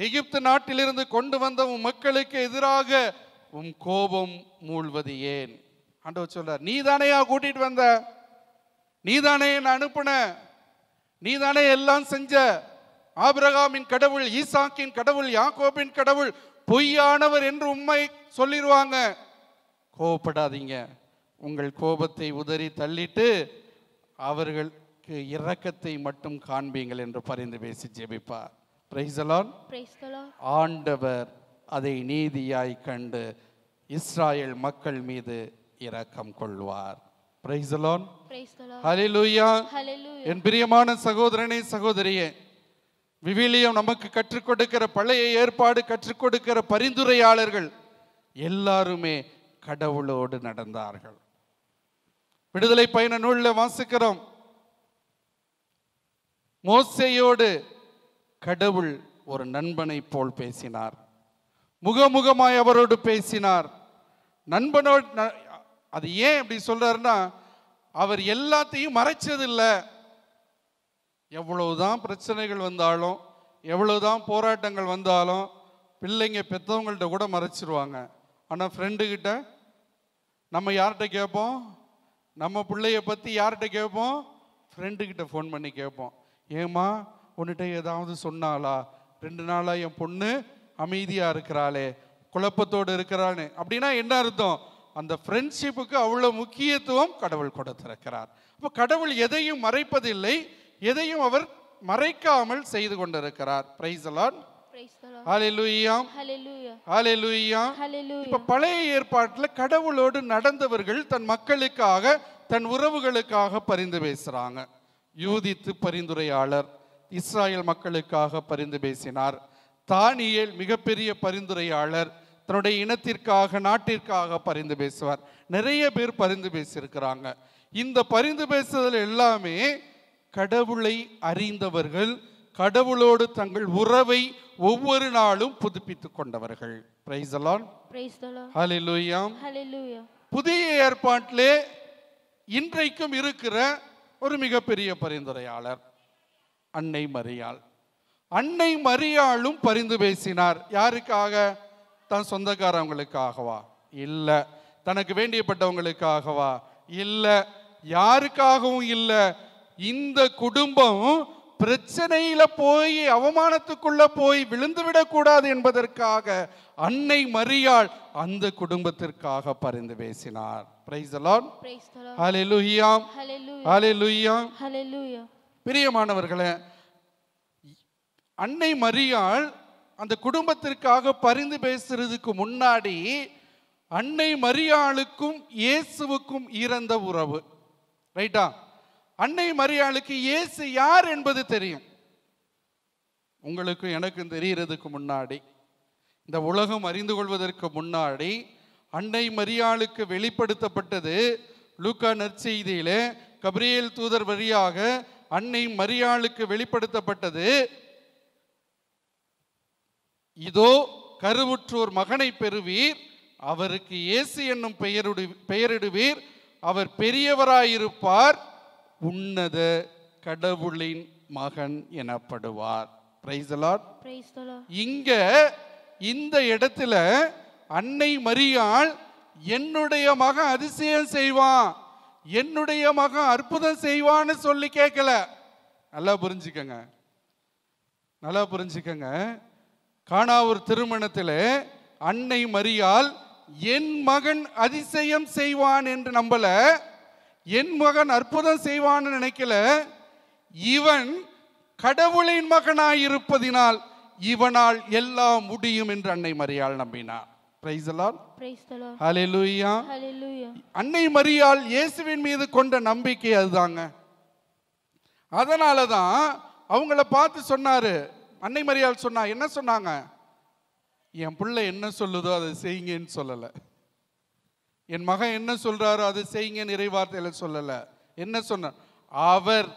எகிப்து நாட்டிலிருந்து கொண்டு வந்த உன் மக்களுக்கு எதிராக உன் கோபம் மூழ்வது ஏன் ஆண்டவர் சொல்றார் நீ கூட்டிட்டு வந்த நீ தானே என்ன அனுப்புன நீ தானே எல்லாம் செஞ்ச ஆபிரகாமின் கடவுள் ஈசாக்கின் கடவுள் யாக்கோபின் கடவுள் பொய்யானவர் என்று உண்மை சொல்லிடுவாங்க கோபப்படாதீங்க உங்கள் கோபத்தை உதறி தள்ளிட்டு அவர்களுக்கு இரக்கத்தை மட்டும் காண்பீங்கள் என்று பரிந்து பேசி ஜெபிப்பார் பிரைசலான் ஆண்டவர் அதை நீதியாய் கண்டு இஸ்ராயல் மக்கள் மீது இரக்கம் கொள்வார் என் பிரியமான சகோதரனே சகோதரியே விவிலியம் நமக்கு கற்றுக் கொடுக்கிற பழைய ஏற்பாடு கற்றுக் கொடுக்கிற பரிந்துரையாளர்கள் எல்லாருமே கடவுளோடு நடந்தார்கள் விடுதலை பயண நூலில் வாசிக்கிறோம் மோசையோடு கடவுள் ஒரு நண்பனை போல் பேசினார் முகமுகமாய் அவரோடு பேசினார் நண்பனோடு அது ஏன் அப்படி சொல்றாருன்னா அவர் எல்லாத்தையும் மறைச்சதில்லை எவ்வளவுதான் பிரச்சனைகள் வந்தாலும் எவ்வளவுதான் போராட்டங்கள் வந்தாலும் பிள்ளைங்க பெற்றவங்கள்ட்ட கூட மறைச்சிருவாங்க ஆனால் ஃப்ரெண்டுக்கிட்ட நம்ம யார்கிட்ட கேட்போம் நம்ம பிள்ளைய பற்றி யார்கிட்ட கேட்போம் ஃப்ரெண்டுக்கிட்ட ஃபோன் பண்ணி கேட்போம் ஏம்மா உன்னிட்ட ஏதாவது சொன்னாளா ரெண்டு நாளாக என் பொண்ணு அமைதியாக இருக்கிறாளே குழப்பத்தோடு இருக்கிறான்னு அப்படின்னா என்ன அர்த்தம் அந்த ஃப்ரெண்ட்ஷிப்புக்கு அவ்வளோ முக்கியத்துவம் கடவுள் கொடுத்திருக்கிறார் அப்போ கடவுள் எதையும் மறைப்பதில்லை எதையும் அவர் மறைக்காமல் செய்து கொண்டிருக்கிறார் பிரைஸ் அலான் இப்ப பழைய ஏற்பாட்டில் கடவுளோடு நடந்தவர்கள் தன் மக்களுக்காக தன் உறவுகளுக்காக பரிந்து பேசுறாங்க யூதித்து பரிந்துரையாளர் இஸ்ராயல் மக்களுக்காக பரிந்து பேசினார் தானியல் மிகப்பெரிய பரிந்துரையாளர் தன்னுடைய இனத்திற்காக நாட்டிற்காக பரிந்து பேசுவார் நிறைய பேர் பரிந்து பேசியிருக்கிறாங்க இந்த பரிந்து பேசுதல் எல்லாமே கடவுளை அறிந்தவர்கள் கடவுளோடு தங்கள் உறவை ஒவ்வொரு நாளும் புதுப்பித்துக் கொண்டவர்கள் புதிய ஏற்பாட்டிலே இன்றைக்கும் இருக்கிற ஒரு மிகப்பெரிய பரிந்துரையாளர் அன்னை மரியாள் அன்னை மரியாளும் பரிந்து பேசினார் யாருக்காக தன் சொந்தக்காரவங்களுக்காகவா இல்லை தனக்கு வேண்டியப்பட்டவங்களுக்காகவா இல்லை யாருக்காகவும் இல்லை இந்த குடும்பம் பிரச்சனையில போய் அவமானத்துக்குள்ள போய் கூடாது என்பதற்காக அன்னை மரியாள் அந்த குடும்பத்திற்காக பரிந்து பேசினார் பிரியமானவர்களே அன்னை மரியாள் அந்த குடும்பத்திற்காக பரிந்து பேசுறதுக்கு முன்னாடி அன்னை மரியாளுக்கும் இயேசுவுக்கும் இறந்த உறவு ரைட்டா அன்னை மரியாளுக்கு இயேசு யார் என்பது தெரியும் உங்களுக்கும் எனக்கும் தெரிகிறதுக்கு முன்னாடி இந்த உலகம் அறிந்து கொள்வதற்கு முன்னாடி அன்னை மரியாளுக்கு வெளிப்படுத்தப்பட்டது லூக்கா நற்செய்தியிலே கபிரியல் தூதர் வழியாக அன்னை மரியாளுக்கு வெளிப்படுத்தப்பட்டது இதோ கருவுற்றோர் மகனை பெறுவீர் அவருக்கு இயேசு என்னும் பெயருடு பெயரிடுவீர் அவர் பெரியவராயிருப்பார் உன்னத கடவுளின் மகன் எனப்படுவார் இங்க இந்த இடத்துல அன்னை மரியாள் என்னுடைய மகன் அதிசயம் செய்வான் என்னுடைய மகன் அற்புதம் செய்வான்னு சொல்லி கேட்கல நல்லா புரிஞ்சுக்கங்க நல்லா புரிஞ்சுக்கங்க காணாவூர் திருமணத்தில் அன்னை மரியால் என் மகன் அதிசயம் செய்வான் என்று நம்பலை என் மகன் அற்புதம் செய்வான்னு நினைக்கல இவன் கடவுளின் மகனாய் இருப்பதினால் இவனால் எல்லாம் முடியும் என்று அன்னை மரியாள் நம்பினார் அன்னை மரியால் இயேசுவின் மீது கொண்ட நம்பிக்கை அதுதாங்க அதனால தான் அவங்கள பார்த்து சொன்னாரு அன்னை மரியால் சொன்னா என்ன சொன்னாங்க என் பிள்ளை என்ன சொல்லுதோ அதை செய்யுங்கன்னு சொல்லலை என் மகன் என்ன சொல்கிறாரோ அதை செய்யுங்க நிறைவார்த்தையில் சொல்லலை என்ன சொன்னார் அவர்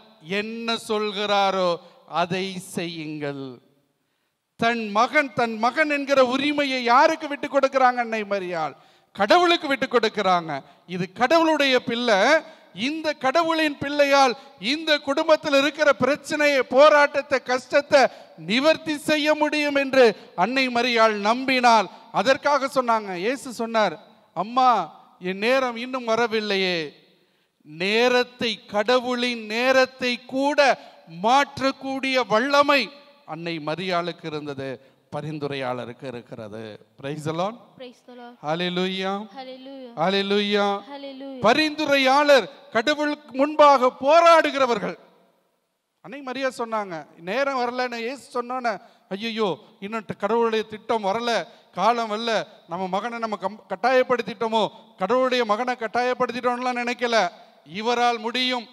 என்ன சொல்கிறாரோ அதை செய்யுங்கள் தன் மகன் தன் மகன் என்கிற உரிமையை யாருக்கு விட்டு கொடுக்கிறாங்க அன்னை மரியாள் கடவுளுக்கு விட்டு கொடுக்கிறாங்க இது கடவுளுடைய பிள்ளை இந்த கடவுளின் பிள்ளையால் இந்த குடும்பத்தில் இருக்கிற பிரச்சனையை போராட்டத்தை கஷ்டத்தை நிவர்த்தி செய்ய முடியும் என்று அன்னை மரியாள் நம்பினால் அதற்காக சொன்னாங்க இயேசு சொன்னார் அம்மா என் நேரம் இன்னும் வரவில்லையே நேரத்தை கடவுளின் நேரத்தை கூட மாற்றக்கூடிய வல்லமை அன்னை மரியாளுக்கு இருந்தது பரிந்துரையாளருக்கு இருக்கிறது பிரைசலான் பரிந்துரையாளர் கடவுளுக்கு முன்பாக போராடுகிறவர்கள் அன்னை மரியா சொன்னாங்க நேரம் வரலன்னு ஏசு சொன்னோன்னு ஐயோ இன்னும் கடவுளுடைய திட்டம் வரல காலம் வரல நம்ம மகனை நம்ம கம் கட்டாயப்படுத்திட்டோமோ கடவுளுடைய மகனை கட்டாயப்படுத்திட்டோம்லாம் நினைக்கல இவரால் முடியும்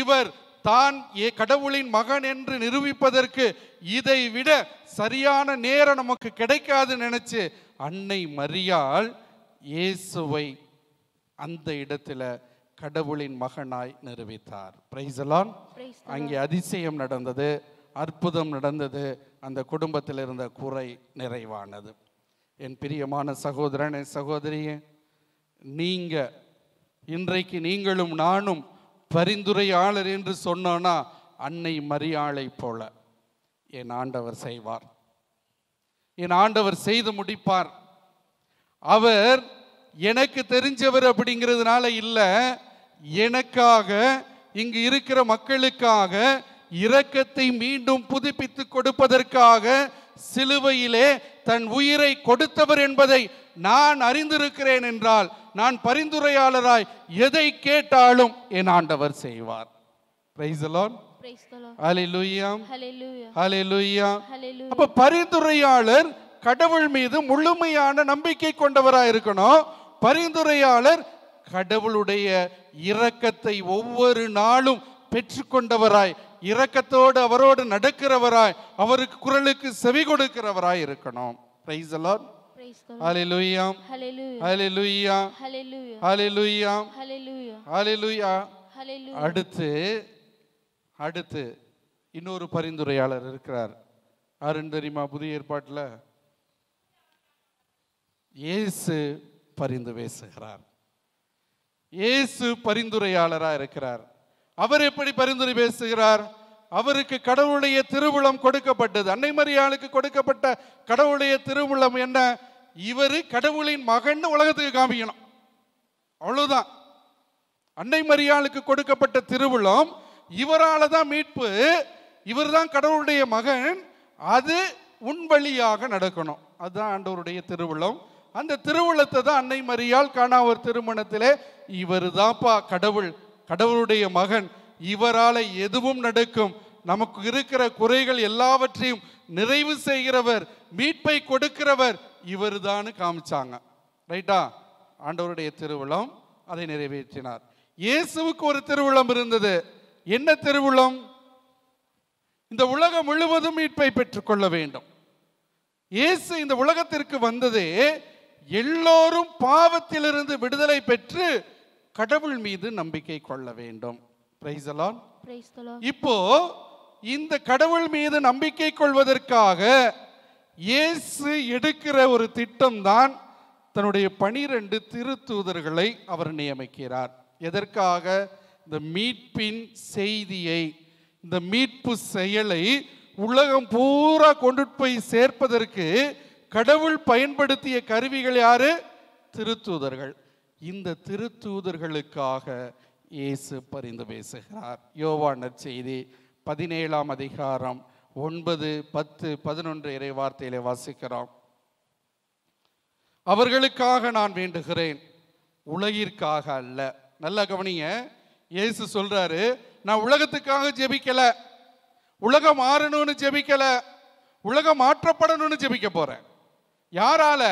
இவர் தான் ஏ கடவுளின் மகன் என்று நிரூபிப்பதற்கு இதை விட சரியான நேரம் நமக்கு கிடைக்காது நினைச்சு அன்னை மரியாள் இயேசுவை அந்த இடத்துல கடவுளின் மகனாய் நிரூபித்தார் பிரைசலான் அங்கே அதிசயம் நடந்தது அற்புதம் நடந்தது அந்த குடும்பத்தில் இருந்த குறை நிறைவானது என் பிரியமான சகோதரனே சகோதரியே நீங்கள் இன்றைக்கு நீங்களும் நானும் பரிந்துரையாளர் என்று சொன்னோன்னா அன்னை மரியாளை போல என் ஆண்டவர் செய்வார் என் ஆண்டவர் செய்து முடிப்பார் அவர் எனக்கு தெரிஞ்சவர் அப்படிங்கிறதுனால இல்லை எனக்காக இங்கு இருக்கிற மக்களுக்காக இரக்கத்தை மீண்டும் புதுப்பித்து கொடுப்பதற்காக சிலுவையிலே தன் உயிரை கொடுத்தவர் என்பதை நான் அறிந்திருக்கிறேன் என்றால் நான் பரிந்துரையாளராய் எதை கேட்டாலும் என் ஆண்டவர் செய்வார் அப்ப பரிந்துரையாளர் கடவுள் மீது முழுமையான நம்பிக்கை கொண்டவராய் இருக்கணும் பரிந்துரையாளர் கடவுளுடைய இரக்கத்தை ஒவ்வொரு நாளும் பெற்றுக்கொண்டவராய் இரக்கத்தோடு அவரோடு நடக்கிறவராய் அவருக்கு குரலுக்கு செவி கொடுக்கிறவராய் இருக்கணும் பிரைஸ் அலாட் ஹalleluya ஹalleluya ஹalleluya ஹalleluya அடுத்து அடுத்து இன்னொரு பரிந்துரையாளர் இருக்கிறார் அருண் தெரியுமா புதிய ஏற்பாட்டில் இயேசு பரிந்து பேசுகிறார் இயேசு பரிந்துரையாளராக இருக்கிறார் அவர் எப்படி பரிந்துரை பேசுகிறார் அவருக்கு கடவுளுடைய திருவுளம் கொடுக்கப்பட்டது அன்னை மரியாளுக்கு கொடுக்கப்பட்ட கடவுளுடைய திருவுளம் என்ன இவர் கடவுளின் மகன் உலகத்துக்கு காமிக்கணும் அவ்வளவுதான் அன்னை மரியாளுக்கு கொடுக்கப்பட்ட திருவுளம் இவரால் தான் மீட்பு இவர் தான் கடவுளுடைய மகன் அது உன் வழியாக நடக்கணும் அதுதான் ஆண்டவருடைய திருவுளம் அந்த திருவுளத்தை தான் அன்னை மரியால் காணாவர் திருமணத்திலே இவர் தான்ப்பா கடவுள் கடவுளுடைய மகன் இவரால எதுவும் நடக்கும் நமக்கு இருக்கிற குறைகள் எல்லாவற்றையும் நிறைவு செய்கிறவர் மீட்பை கொடுக்கிறவர் இவர்தான் காமிச்சாங்க ரைட்டா ஆண்டவருடைய திருவிழம் அதை நிறைவேற்றினார் இயேசுவுக்கு ஒரு திருவிழம் இருந்தது என்ன திருவிழம் இந்த உலகம் முழுவதும் மீட்பை பெற்றுக்கொள்ள வேண்டும் இயேசு இந்த உலகத்திற்கு வந்ததே எல்லோரும் பாவத்திலிருந்து விடுதலை பெற்று கடவுள் மீது நம்பிக்கை கொள்ள வேண்டும் இப்போ இந்த கடவுள் மீது நம்பிக்கை கொள்வதற்காக இயேசு எடுக்கிற ஒரு திட்டம் தான் தன்னுடைய பனிரெண்டு திருத்தூதர்களை அவர் நியமிக்கிறார் எதற்காக இந்த மீட்பின் செய்தியை இந்த மீட்பு செயலை உலகம் பூரா கொண்டு போய் சேர்ப்பதற்கு கடவுள் பயன்படுத்திய கருவிகள் யாரு திருத்தூதர்கள் இந்த திருத்தூதர்களுக்காக இயேசு பரிந்து பேசுகிறார் யோவான செய்தி பதினேழாம் அதிகாரம் ஒன்பது பத்து பதினொன்று இறை வார்த்தையிலே வாசிக்கிறோம் அவர்களுக்காக நான் வேண்டுகிறேன் உலகிற்காக அல்ல நல்லா கவனிங்க இயேசு சொல்றாரு நான் உலகத்துக்காக ஜெபிக்கல உலகம் மாறணும்னு ஜெபிக்கல உலகம் மாற்றப்படணும்னு ஜெபிக்க போறேன் யாரால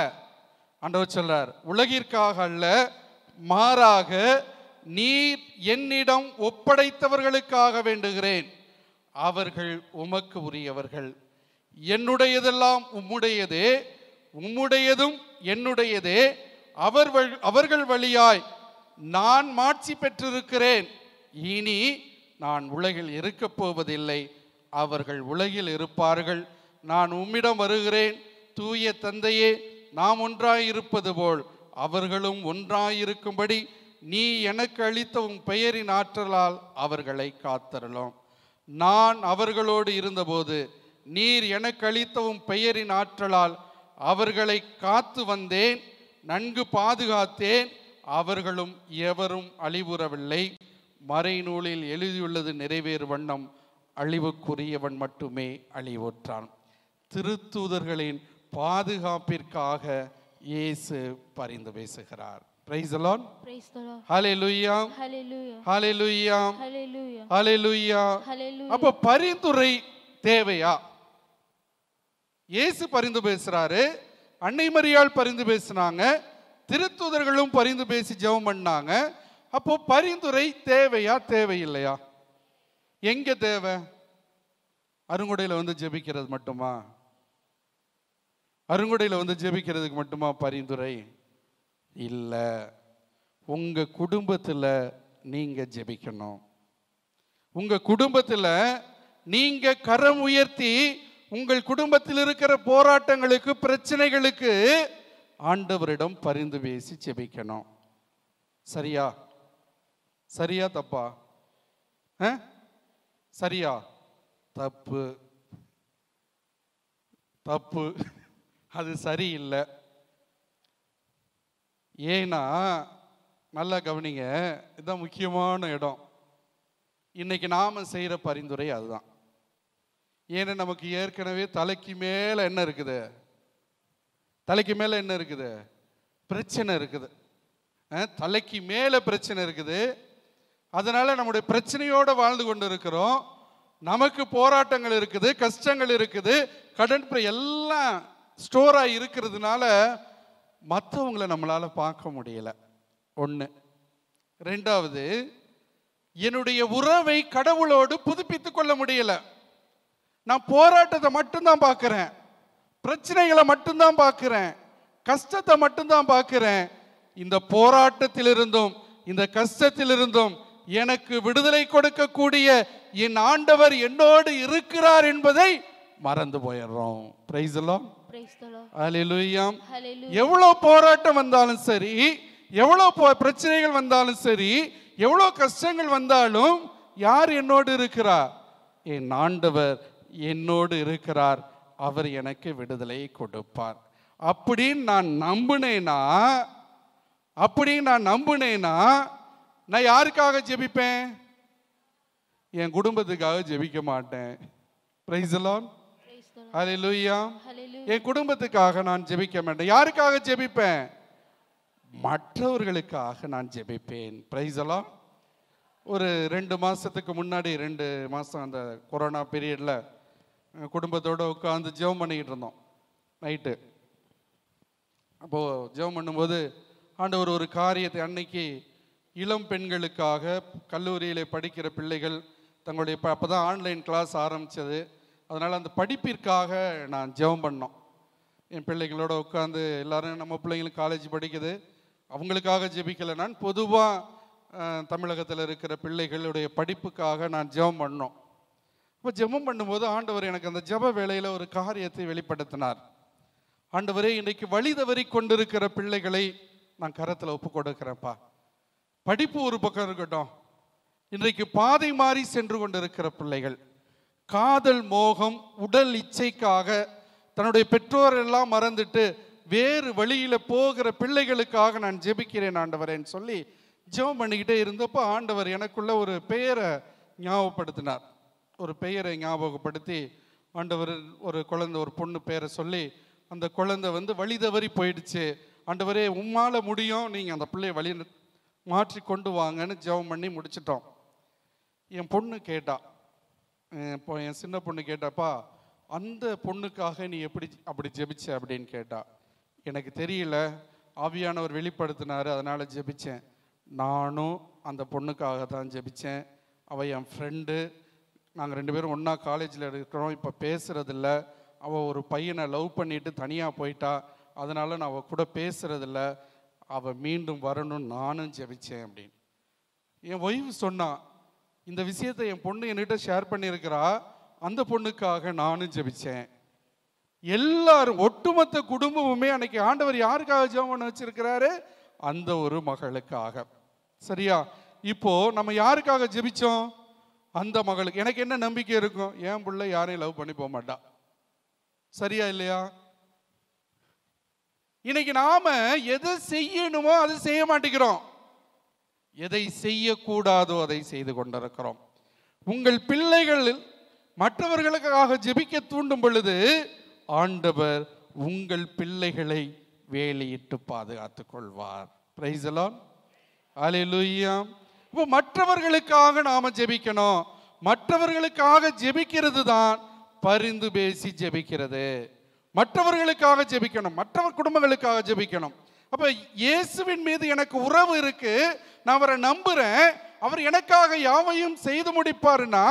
ஆண்டவர் சொல்றார் உலகிற்காக அல்ல மாறாக நீர் என்னிடம் ஒப்படைத்தவர்களுக்காக வேண்டுகிறேன் அவர்கள் உமக்கு உரியவர்கள் என்னுடையதெல்லாம் உம்முடையதே உம்முடையதும் என்னுடையதே அவர் அவர்கள் வழியாய் நான் மாட்சி பெற்றிருக்கிறேன் இனி நான் உலகில் இருக்கப் போவதில்லை அவர்கள் உலகில் இருப்பார்கள் நான் உம்மிடம் வருகிறேன் தூய தந்தையே நாம் ஒன்றாயிருப்பது போல் அவர்களும் ஒன்றாயிருக்கும்படி நீ எனக்கு அளித்த உன் பெயரின் ஆற்றலால் அவர்களை காத்தரலாம் நான் அவர்களோடு இருந்தபோது நீர் எனக்கு அளித்த உன் பெயரின் ஆற்றலால் அவர்களை காத்து வந்தேன் நன்கு பாதுகாத்தேன் அவர்களும் எவரும் அழிவுறவில்லை மறைநூலில் எழுதியுள்ளது நிறைவேறு வண்ணம் அழிவுக்குரியவன் மட்டுமே அழிவுற்றான் திருத்தூதர்களின் பாதுகாப்பிற்காக இயேசு பரிந்து பேசுகிறார் பிரைஸ் அலான் ஹalleluya ஹalleluya ஹalleluya ஹalleluya அப்ப பரிந்துரை தேவையா இயேசு பரிந்து பேசுறாரு அன்னை மரியாள் பரிந்து பேசினாங்க திருத்துதர்களும் பரிந்து பேசி ஜெபம் பண்ணாங்க அப்போ பரிந்துரை தேவையா தேவையில்லையா எங்க தேவை அருங்குடையில் வந்து ஜெபிக்கிறது மட்டுமா அருங்குடையில் வந்து ஜெபிக்கிறதுக்கு மட்டுமா பரிந்துரை இல்லை உங்கள் குடும்பத்தில் நீங்கள் ஜெபிக்கணும் உங்கள் குடும்பத்தில் நீங்கள் கரம் உயர்த்தி உங்கள் குடும்பத்தில் இருக்கிற போராட்டங்களுக்கு பிரச்சனைகளுக்கு ஆண்டவரிடம் பரிந்து பேசி ஜெபிக்கணும் சரியா சரியா தப்பா சரியா தப்பு தப்பு அது சரியில்லை ஏன்னா நல்லா கவனிங்க இதுதான் முக்கியமான இடம் இன்றைக்கி நாம் செய்கிற பரிந்துரை அதுதான் ஏன்னா நமக்கு ஏற்கனவே தலைக்கு மேலே என்ன இருக்குது தலைக்கு மேலே என்ன இருக்குது பிரச்சனை இருக்குது தலைக்கு மேலே பிரச்சனை இருக்குது அதனால் நம்முடைய பிரச்சனையோடு வாழ்ந்து கொண்டு இருக்கிறோம் நமக்கு போராட்டங்கள் இருக்குது கஷ்டங்கள் இருக்குது கடன் எல்லாம் ஸ்டோராக இருக்கிறதுனால மற்றவங்களை நம்மளால் பார்க்க முடியல ஒன்று ரெண்டாவது என்னுடைய உறவை கடவுளோடு புதுப்பித்து கொள்ள முடியலை நான் போராட்டத்தை மட்டும்தான் பார்க்குறேன் பிரச்சனைகளை மட்டும்தான் பார்க்குறேன் கஷ்டத்தை மட்டும்தான் பார்க்குறேன் இந்த போராட்டத்திலிருந்தும் இந்த கஷ்டத்திலிருந்தும் எனக்கு விடுதலை கொடுக்கக்கூடிய என் ஆண்டவர் என்னோடு இருக்கிறார் என்பதை மறந்து போயிடுறோம் பிரைஸ் எல்லாம் அலிலுயாம் எவ்வளவு போராட்டம் வந்தாலும் சரி எவ்வளோ பிரச்சனைகள் வந்தாலும் சரி எவ்வளவு கஷ்டங்கள் வந்தாலும் யார் என்னோடு இருக்கிறார் என் ஆண்டவர் என்னோடு இருக்கிறார் அவர் எனக்கு விடுதலை கொடுப்பார் அப்படின்னு நான் நம்புனேனா அப்படின்னு நான் நம்புனேனா நான் யாருக்காக ஜெபிப்பேன் என் குடும்பத்துக்காக ஜெபிக்க மாட்டேன் பிரைஸ் அலான் அலை என் குடும்பத்துக்காக நான் ஜெபிக்க வேண்டும் யாருக்காக ஜெபிப்பேன் மற்றவர்களுக்காக நான் ஜெபிப்பேன் பிரைஸெல்லாம் ஒரு ரெண்டு மாதத்துக்கு முன்னாடி ரெண்டு மாதம் அந்த கொரோனா பீரியடில் குடும்பத்தோடு உட்காந்து ஜெபம் பண்ணிக்கிட்டு இருந்தோம் நைட்டு அப்போது ஜெபம் பண்ணும்போது ஆண்டவர் ஒரு காரியத்தை அன்னைக்கு இளம் பெண்களுக்காக கல்லூரியில் படிக்கிற பிள்ளைகள் தங்களுடைய இப்போ அப்போ தான் ஆன்லைன் கிளாஸ் ஆரம்பித்தது அதனால் அந்த படிப்பிற்காக நான் ஜெபம் பண்ணோம் என் பிள்ளைங்களோட உட்காந்து எல்லோரும் நம்ம பிள்ளைங்களும் காலேஜ் படிக்குது அவங்களுக்காக ஜெபிக்கலை நான் பொதுவாக தமிழகத்தில் இருக்கிற பிள்ளைகளுடைய படிப்புக்காக நான் ஜெபம் பண்ணோம் இப்போ ஜெபம் பண்ணும்போது ஆண்டவர் எனக்கு அந்த ஜெப வேலையில் ஒரு காரியத்தை வெளிப்படுத்தினார் ஆண்டவரே இன்றைக்கு வழி தவறி கொண்டிருக்கிற பிள்ளைகளை நான் கரத்தில் ஒப்பு கொடுக்குறேன்ப்பா படிப்பு ஒரு பக்கம் இருக்கட்டும் இன்றைக்கு பாதை மாறி சென்று கொண்டிருக்கிற பிள்ளைகள் காதல் மோகம் உடல் இச்சைக்காக தன்னுடைய பெற்றோரெல்லாம் மறந்துட்டு வேறு வழியில் போகிற பிள்ளைகளுக்காக நான் ஜெபிக்கிறேன் ஆண்டவரேன்னு சொல்லி ஜெபம் பண்ணிக்கிட்டே இருந்தப்போ ஆண்டவர் எனக்குள்ள ஒரு பெயரை ஞாபகப்படுத்தினார் ஒரு பெயரை ஞாபகப்படுத்தி ஆண்டவர் ஒரு குழந்தை ஒரு பொண்ணு பெயரை சொல்லி அந்த குழந்தை வந்து வழி தவறி போயிடுச்சு ஆண்டவரே உம்மால் முடியும் நீங்கள் அந்த பிள்ளையை வழி மாற்றி கொண்டு வாங்கன்னு ஜெபம் பண்ணி முடிச்சிட்டோம் என் பொண்ணு கேட்டான் இப்போ என் சின்ன பொண்ணு கேட்டாப்பா அந்த பொண்ணுக்காக நீ எப்படி அப்படி ஜெபிச்ச அப்படின்னு கேட்டா எனக்கு தெரியல ஆவியானவர் வெளிப்படுத்தினார் அதனால் ஜெபித்தேன் நானும் அந்த பொண்ணுக்காக தான் ஜெபித்தேன் அவள் என் ஃப்ரெண்டு நாங்கள் ரெண்டு பேரும் ஒன்றா காலேஜில் இருக்கிறோம் இப்போ பேசுகிறதில்ல அவள் ஒரு பையனை லவ் பண்ணிவிட்டு தனியாக போயிட்டா அதனால் நான் அவள் கூட பேசுகிறதில்ல அவள் மீண்டும் வரணும்னு நானும் ஜெபித்தேன் அப்படின்னு என் ஒய்ஃப் சொன்னான் இந்த விஷயத்தை என் பொண்ணு என்கிட்ட ஷேர் பண்ணியிருக்கிறா அந்த பொண்ணுக்காக நானும் ஜெபிச்சேன் எல்லாரும் ஒட்டுமொத்த குடும்பமுமே அன்னைக்கு ஆண்டவர் யாருக்காக ஜெபம் பண்ண வச்சிருக்கிறாரு அந்த ஒரு மகளுக்காக சரியா இப்போ நம்ம யாருக்காக ஜெபிச்சோம் அந்த மகளுக்கு எனக்கு என்ன நம்பிக்கை இருக்கும் என் பிள்ளை யாரையும் லவ் பண்ணி போக மாட்டா சரியா இல்லையா இன்னைக்கு நாம எதை செய்யணுமோ அதை செய்ய மாட்டேங்கிறோம் எதை செய்யக்கூடாதோ அதை செய்து கொண்டிருக்கிறோம் உங்கள் பிள்ளைகளில் மற்றவர்களுக்காக ஜெபிக்க தூண்டும் பொழுது ஆண்டவர் உங்கள் பிள்ளைகளை வேலையிட்டு பாதுகாத்து கொள்வார் பிரைசலான் அலையிலுயா இப்போ மற்றவர்களுக்காக நாம் ஜெபிக்கணும் மற்றவர்களுக்காக ஜெபிக்கிறது தான் பரிந்து பேசி ஜெபிக்கிறது மற்றவர்களுக்காக ஜெபிக்கணும் மற்றவர் குடும்பங்களுக்காக ஜெபிக்கணும் அப்போ இயேசுவின் மீது எனக்கு உறவு இருக்குது நான் அவரை நம்புறேன் அவர் எனக்காக யாவையும் செய்து முடிப்பாருன்னா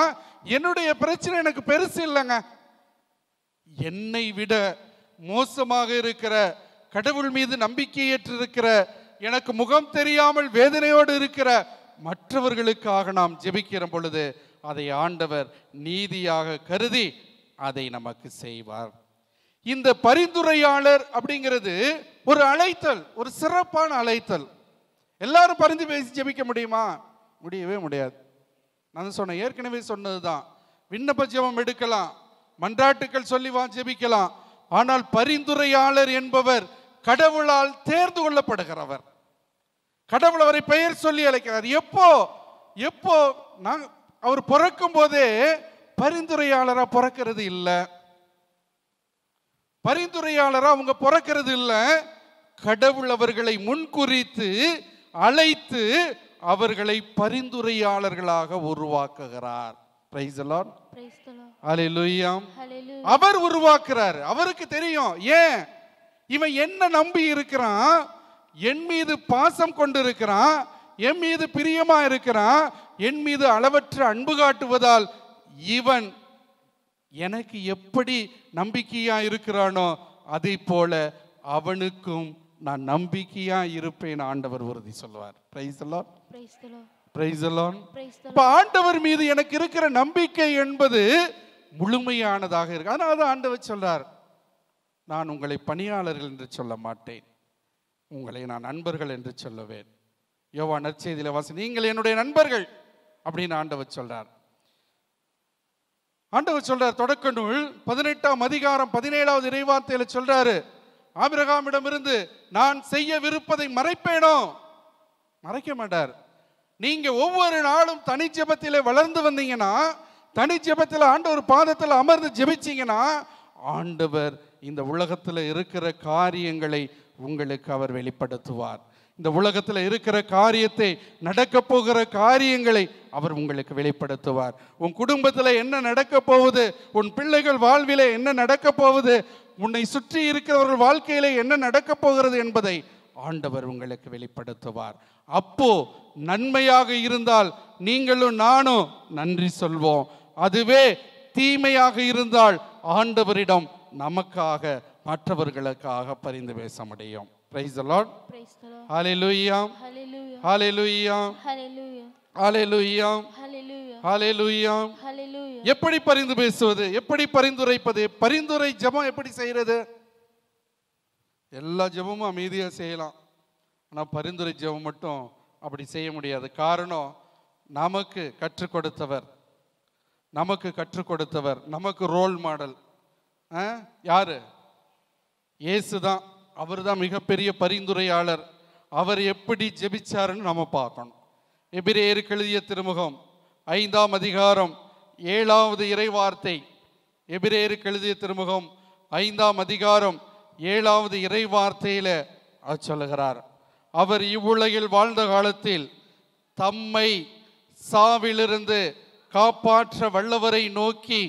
என்னுடைய பிரச்சனை எனக்கு பெருசு இல்லைங்க என்னை விட மோசமாக இருக்கிற கடவுள் மீது நம்பிக்கையற்றிருக்கிற எனக்கு முகம் தெரியாமல் வேதனையோடு இருக்கிற மற்றவர்களுக்காக நாம் ஜெபிக்கிற பொழுது அதை ஆண்டவர் நீதியாக கருதி அதை நமக்கு செய்வார் இந்த பரிந்துரையாளர் அப்படிங்கிறது ஒரு அழைத்தல் ஒரு சிறப்பான அழைத்தல் எல்லாரும் பரிந்து பேசி ஜெபிக்க முடியுமா முடியவே முடியாது நான் சொன்னேன் ஏற்கனவே சொன்னது தான் விண்ணப்ப ஜெபம் எடுக்கலாம் மன்றாட்டுக்கள் சொல்லி வா ஜெபிக்கலாம் ஆனால் பரிந்துரையாளர் என்பவர் கடவுளால் தேர்ந்து கொள்ளப்படுகிறவர் கடவுள் அவரை பெயர் சொல்லி அழைக்கிறார் எப்போ எப்போ நான் அவர் பிறக்கும் போதே பரிந்துரையாளராக பிறக்கிறது இல்லை பரிந்துரையாளராக அவங்க பிறக்கிறது இல்லை கடவுள் அவர்களை முன்குறித்து அழைத்து அவர்களை பரிந்துரையாளர்களாக உருவாக்குகிறார் அவர் உருவாக்குறாரு அவருக்கு தெரியும் ஏன் இவன் என்ன நம்பி இருக்கிறான் என் மீது பாசம் கொண்டிருக்கிறான் என் மீது பிரியமா இருக்கிறான் என் மீது அளவற்ற அன்பு காட்டுவதால் இவன் எனக்கு எப்படி நம்பிக்கையா இருக்கிறானோ அதை போல அவனுக்கும் நான் நம்பிக்கையாக இருப்பேன் ஆண்டவர் உறுதி சொல்லுவார் இப்போ ஆண்டவர் மீது எனக்கு இருக்கிற நம்பிக்கை என்பது முழுமையானதாக இருக்கு அதனால தான் ஆண்டவர் சொல்றார் நான் உங்களை பணியாளர்கள் என்று சொல்ல மாட்டேன் உங்களை நான் நண்பர்கள் என்று சொல்லுவேன் யோவா நற்செய்தியில வாசி நீங்கள் என்னுடைய நண்பர்கள் அப்படின்னு ஆண்டவர் சொல்றார் ஆண்டவர் சொல்றார் தொடக்க நூல் பதினெட்டாம் அதிகாரம் பதினேழாவது இறைவார்த்தையில சொல்றாரு இருந்து நான் செய்ய விருப்பதை மறைப்பேனோ மறைக்க மாட்டார் நீங்க ஒவ்வொரு நாளும் தனி ஜெபத்திலே வளர்ந்து வந்தீங்கன்னா தனி ஜெபத்தில் ஆண்டவர் பாதத்தில் அமர்ந்து ஜபிச்சீங்கன்னா ஆண்டவர் இந்த உலகத்தில் இருக்கிற காரியங்களை உங்களுக்கு அவர் வெளிப்படுத்துவார் இந்த உலகத்தில் இருக்கிற காரியத்தை நடக்க போகிற காரியங்களை அவர் உங்களுக்கு வெளிப்படுத்துவார் உன் குடும்பத்தில் என்ன நடக்க போகுது உன் பிள்ளைகள் வாழ்வில் என்ன நடக்க போகுது உன்னை சுற்றி இருக்கிறவர்கள் வாழ்க்கையில் என்ன நடக்க போகிறது என்பதை ஆண்டவர் உங்களுக்கு வெளிப்படுத்துவார் அப்போ நன்மையாக இருந்தால் நீங்களும் நானும் நன்றி சொல்வோம் அதுவே தீமையாக இருந்தால் ஆண்டவரிடம் நமக்காக மற்றவர்களுக்காக பரிந்து பேச முடியும் praise the lord praise the lord hallelujah hallelujah hallelujah hallelujah எப்படி பரிந்து பேசுவது எப்படி பரிந்துரைப்பது பரிந்துரை ஜெபம் எப்படி செய்யறது எல்லா ஜெபமும் அமைதியாக செய்யலாம் ஆனால் பரிந்துரை ஜெபம் மட்டும் அப்படி செய்ய முடியாது காரணம் நமக்கு கற்றுக் கொடுத்தவர் நமக்கு கற்றுக் கொடுத்தவர் நமக்கு ரோல் மாடல் யாரு இயேசு தான் அவர் தான் மிகப்பெரிய பரிந்துரையாளர் அவர் எப்படி ஜெபிச்சாருன்னு நம்ம பார்க்கணும் எபிரேயருக்கு எழுதிய திருமுகம் ஐந்தாம் அதிகாரம் ஏழாவது இறைவார்த்தை எபிரேயருக்கு எழுதிய திருமுகம் ஐந்தாம் அதிகாரம் ஏழாவது இறைவார்த்தையில் சொல்லுகிறார் அவர் இவ்வுலகில் வாழ்ந்த காலத்தில் தம்மை சாவிலிருந்து காப்பாற்ற வல்லவரை நோக்கி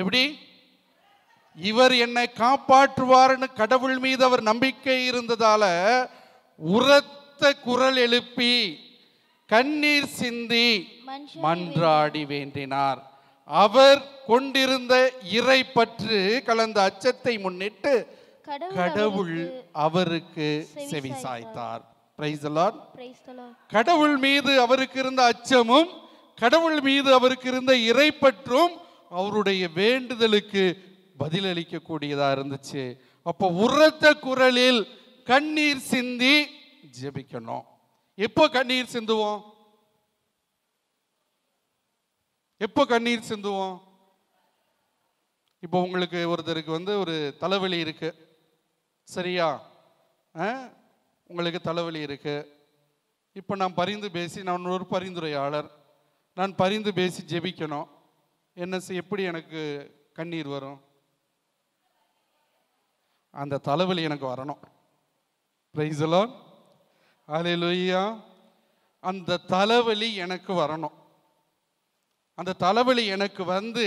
எப்படி இவர் என்னை காப்பாற்றுவார்னு கடவுள் மீது அவர் நம்பிக்கை இருந்ததால உரத்த குரல் எழுப்பி கண்ணீர் சிந்தி மன்றாடி வேண்டினார் அவர் கொண்டிருந்த இறை பற்று கலந்த அச்சத்தை முன்னிட்டு கடவுள் அவருக்கு செவி சாய்த்தார் கடவுள் மீது அவருக்கு இருந்த அச்சமும் கடவுள் மீது அவருக்கு இருந்த பற்றும் அவருடைய வேண்டுதலுக்கு பதிலளிக்கக்கூடியதாக இருந்துச்சு அப்போ உரத்த குரலில் கண்ணீர் சிந்தி ஜெபிக்கணும் எப்போ கண்ணீர் சிந்துவோம் எப்போ கண்ணீர் சிந்துவோம் இப்போ உங்களுக்கு ஒருத்தருக்கு வந்து ஒரு தலைவலி இருக்கு சரியா உங்களுக்கு தலைவலி இருக்கு இப்போ நான் பரிந்து பேசி நான் ஒரு பரிந்துரையாளர் நான் பரிந்து பேசி ஜெபிக்கணும் என்ன எப்படி எனக்கு கண்ணீர் வரும் அந்த தலைவலி எனக்கு வரணும் பிரைஸலோ அலையிலுயா அந்த தலைவலி எனக்கு வரணும் அந்த தலைவலி எனக்கு வந்து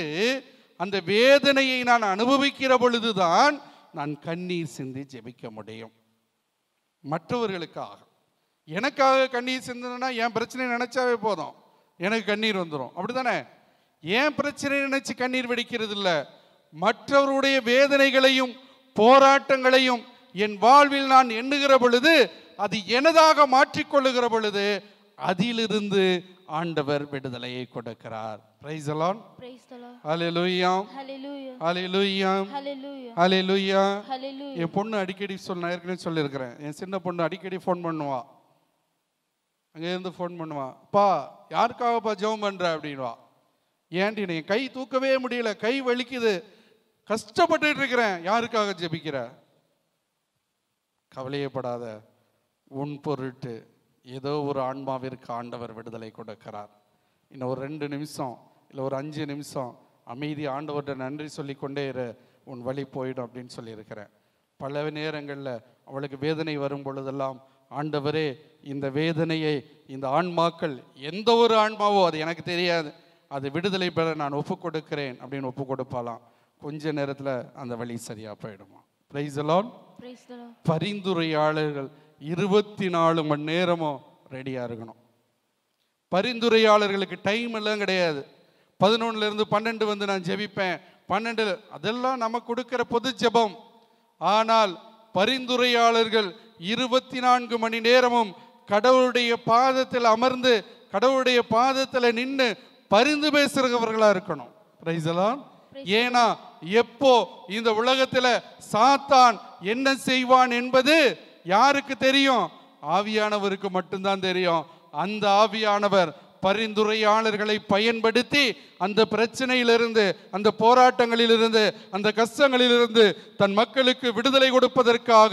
அந்த வேதனையை நான் அனுபவிக்கிற பொழுதுதான் நான் கண்ணீர் சிந்தி ஜெபிக்க முடியும் மற்றவர்களுக்காக எனக்காக கண்ணீர் சிந்தனா என் பிரச்சனை நினச்சாவே போதும் எனக்கு கண்ணீர் வந்துடும் அப்படி தானே என் பிரச்சனை நினச்சி கண்ணீர் வெடிக்கிறது இல்லை மற்றவருடைய வேதனைகளையும் போராட்டங்களையும் என் வாழ்வில் நான் எண்ணுகிற பொழுது அது எனதாக மாற்றிக்கொள்ளுகிற பொழுது அதிலிருந்து ஆண்டவர் விடுதலையை கொடுக்கிறார் பிரைஸ் அலான் ஹalleluya ஹalleluya ஹalleluya என் பொண்ணு அடிக்கடி சொல் நான் ஏற்கனவே சொல்லியிருக்கிறேன் என் சின்ன பொண்ணு அடிக்கடி ஃபோன் பண்ணுவா அங்கேருந்து ஃபோன் பண்ணுவா அப்பா யாருக்காகப்பா ஜெபம் பண்ணுற அப்படின்வா ஏன்டி என் கை தூக்கவே முடியல கை வலிக்குது கஷ்டப்பட்டு இருக்கிறேன் யாருக்காக ஜெபிக்கிற கவலையப்படாத உன் பொருட்டு ஏதோ ஒரு ஆன்மாவிற்கு ஆண்டவர் விடுதலை கொடுக்கிறார் இன்னும் ஒரு ரெண்டு நிமிஷம் இல்லை ஒரு அஞ்சு நிமிஷம் அமைதி ஆண்டவர்கிட்ட நன்றி சொல்லிக்கொண்டே இரு உன் வழி போயிடும் அப்படின்னு சொல்லியிருக்கிறேன் பல நேரங்களில் அவளுக்கு வேதனை வரும் பொழுதெல்லாம் ஆண்டவரே இந்த வேதனையை இந்த ஆன்மாக்கள் எந்த ஒரு ஆன்மாவோ அது எனக்கு தெரியாது அது விடுதலை பெற நான் ஒப்பு கொடுக்கிறேன் அப்படின்னு ஒப்பு கொடுப்பாலாம் கொஞ்ச நேரத்தில் அந்த வழி சரியாக போயிடுமா பிரைஸலான் பரிந்துரையாளர்கள் இருபத்தி நாலு மணி நேரமும் ரெடியாக இருக்கணும் பரிந்துரையாளர்களுக்கு டைம் எல்லாம் கிடையாது பதினொன்னுலேருந்து பன்னெண்டு வந்து நான் ஜெபிப்பேன் பன்னெண்டு அதெல்லாம் நம்ம கொடுக்குற பொது ஜெபம் ஆனால் பரிந்துரையாளர்கள் இருபத்தி நான்கு மணி நேரமும் கடவுளுடைய பாதத்தில் அமர்ந்து கடவுளுடைய பாதத்தில் நின்று பரிந்து பேசுகிறவர்களாக இருக்கணும் பிரைஸலாம் ஏனா எப்போ இந்த உலகத்துல சாத்தான் என்ன செய்வான் என்பது யாருக்கு தெரியும் ஆவியானவருக்கு மட்டும்தான் தெரியும் அந்த ஆவியானவர் பரிந்துரையாளர்களை பயன்படுத்தி அந்த பிரச்சனையிலிருந்து அந்த போராட்டங்களிலிருந்து அந்த கஷ்டங்களிலிருந்து தன் மக்களுக்கு விடுதலை கொடுப்பதற்காக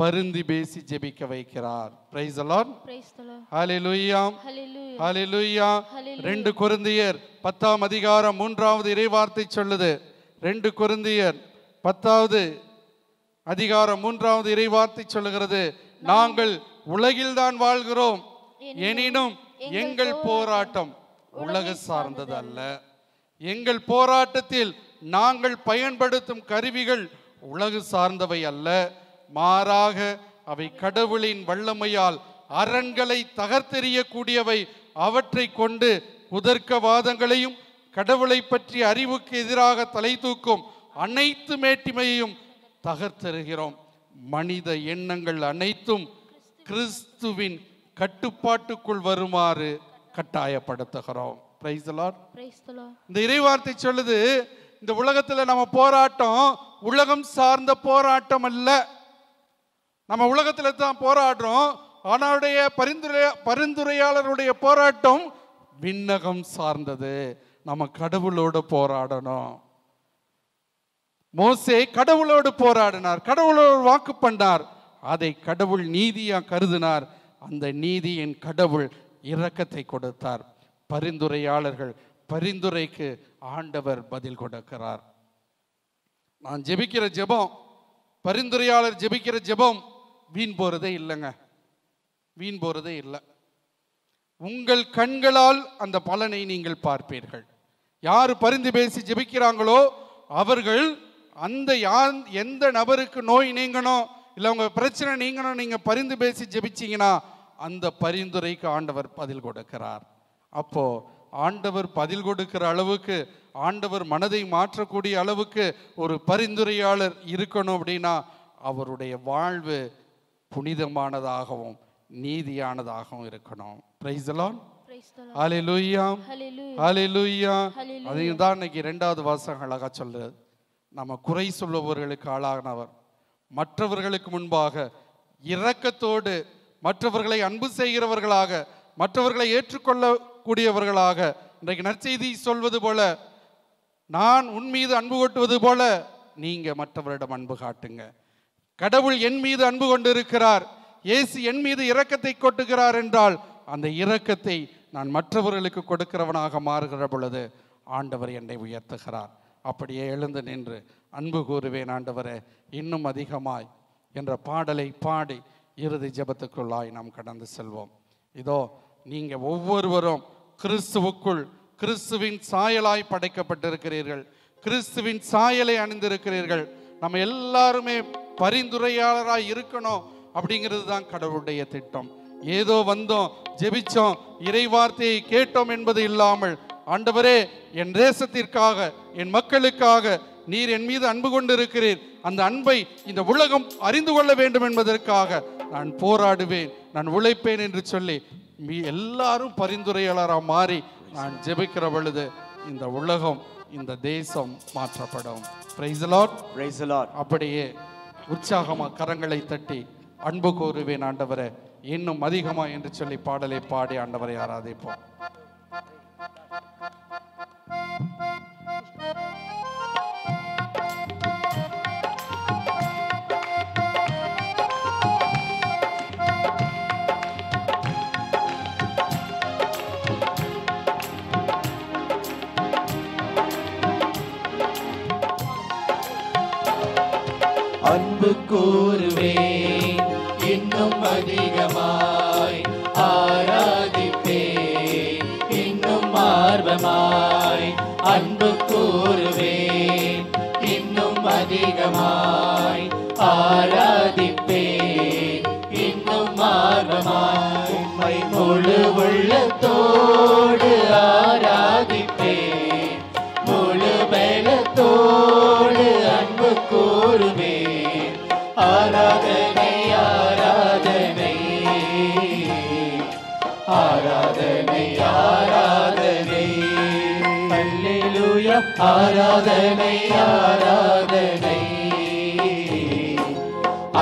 பருந்தி பேசி ஜெபிக்க வைக்கிறார் பிரைஸ் அலான் ஹலிலுயாம் ஹலிலுயா ரெண்டு குருந்தியர் பத்தாம் அதிகாரம் மூன்றாவது இறைவார்த்தை சொல்லுது ரெண்டு குருந்தியர் பத்தாவது அதிகாரம் மூன்றாவது இறைவார்த்தை சொல்லுகிறது நாங்கள் உலகில் தான் வாழ்கிறோம் எனினும் எங்கள் போராட்டம் உலக சார்ந்தது அல்ல எங்கள் போராட்டத்தில் நாங்கள் பயன்படுத்தும் கருவிகள் உலக சார்ந்தவை அல்ல மாறாக அவை கடவுளின் வல்லமையால் அரண்களை தகர்த்தெறியக்கூடியவை அவற்றை கொண்டு குதர்க்கவாதங்களையும் கடவுளை பற்றி அறிவுக்கு எதிராக தலை தூக்கும் அனைத்து மேட்டிமையையும் தகர்த்தெறுகிறோம் மனித எண்ணங்கள் அனைத்தும் கிறிஸ்துவின் கட்டுப்பாட்டுக்குள் வருமாறு கட்டாயப்படுத்துகிறோம் இந்த இறைவார்த்தை சொல்லுது இந்த உலகத்தில் நம்ம போராட்டம் உலகம் சார்ந்த போராட்டம் அல்ல நம்ம உலகத்தில் தான் போராடுறோம் ஆனாருடைய பரிந்துரை பரிந்துரையாளருடைய போராட்டம் விண்ணகம் சார்ந்தது நம்ம கடவுளோடு போராடணும் மோசே கடவுளோடு போராடினார் கடவுளோடு வாக்கு பண்ணார் அதை கடவுள் நீதியாக கருதினார் அந்த நீதியின் கடவுள் இரக்கத்தை கொடுத்தார் பரிந்துரையாளர்கள் பரிந்துரைக்கு ஆண்டவர் பதில் கொடுக்கிறார் நான் ஜெபிக்கிற ஜெபம் பரிந்துரையாளர் ஜெபிக்கிற ஜெபம் வீண் போகிறதே இல்லைங்க வீண் போகிறதே இல்லை உங்கள் கண்களால் அந்த பலனை நீங்கள் பார்ப்பீர்கள் யார் பரிந்து பேசி ஜெபிக்கிறாங்களோ அவர்கள் அந்த யா எந்த நபருக்கு நோய் நீங்கணும் இல்லை உங்கள் பிரச்சனை நீங்கணும் நீங்கள் பரிந்து பேசி ஜெபிச்சிங்கன்னா அந்த பரிந்துரைக்கு ஆண்டவர் பதில் கொடுக்கிறார் அப்போது ஆண்டவர் பதில் கொடுக்கிற அளவுக்கு ஆண்டவர் மனதை மாற்றக்கூடிய அளவுக்கு ஒரு பரிந்துரையாளர் இருக்கணும் அப்படின்னா அவருடைய வாழ்வு புனிதமானதாகவும் நீதியானதாகவும் இருக்கணும் பிரைஸ்லான் அலிலுயாம் அலிலுயாம் அதையும் தான் இன்னைக்கு ரெண்டாவது வாசகம் அழகா சொல்லுது நம்ம குறை சொல்லுபவர்களுக்கு ஆளானவர் மற்றவர்களுக்கு முன்பாக இரக்கத்தோடு மற்றவர்களை அன்பு செய்கிறவர்களாக மற்றவர்களை ஏற்றுக்கொள்ளக்கூடியவர்களாக இன்றைக்கு நற்செய்தி சொல்வது போல நான் உன் மீது அன்பு கொட்டுவது போல நீங்கள் மற்றவரிடம் அன்பு காட்டுங்க கடவுள் என் மீது அன்பு கொண்டிருக்கிறார் இயேசு என் மீது இரக்கத்தை கொட்டுகிறார் என்றால் அந்த இரக்கத்தை நான் மற்றவர்களுக்கு கொடுக்கிறவனாக மாறுகிற பொழுது ஆண்டவர் என்னை உயர்த்துகிறார் அப்படியே எழுந்து நின்று அன்பு கூறுவேன் ஆண்டவரே இன்னும் அதிகமாய் என்ற பாடலை பாடி இறுதி ஜபத்துக்குள்ளாய் நாம் கடந்து செல்வோம் இதோ நீங்கள் ஒவ்வொருவரும் கிறிஸ்துவுக்குள் கிறிஸ்துவின் சாயலாய் படைக்கப்பட்டிருக்கிறீர்கள் கிறிஸ்துவின் சாயலை அணிந்திருக்கிறீர்கள் நம்ம எல்லாருமே பரிந்துரையாளராக இருக்கணும் அப்படிங்கிறது தான் கடவுளுடைய திட்டம் ஏதோ வந்தோம் ஜெபிச்சோம் இறைவார்த்தையை கேட்டோம் என்பது இல்லாமல் ஆண்டவரே என் தேசத்திற்காக என் மக்களுக்காக நீர் என் மீது அன்பு கொண்டிருக்கிறீர் அந்த அன்பை இந்த உலகம் அறிந்து கொள்ள வேண்டும் என்பதற்காக நான் போராடுவேன் நான் உழைப்பேன் என்று சொல்லி எல்லாரும் பரிந்துரையாளராக மாறி நான் ஜெபிக்கிற பொழுது இந்த உலகம் இந்த தேசம் மாற்றப்படும் அப்படியே உற்சாகமாக கரங்களை தட்டி அன்பு கூறுவேன் ஆண்டவரை இன்னும் அதிகமா என்று சொல்லி பாடலை பாடி ஆண்டவரை ஆராதிப்போம் அன்பு கூறுவேன் இன்னும் அதிகமாய் ஆராதிப்பேன் இன்னும் ஆர்வமாய் அன்பு கூறுவேன் இன்னும் அதிகமாய் ஆராதிப்பேன் இன்னும் ஆர்வமாய் உம்மை முழு உள்ளத்தோ ஆராதனை ஆராதனை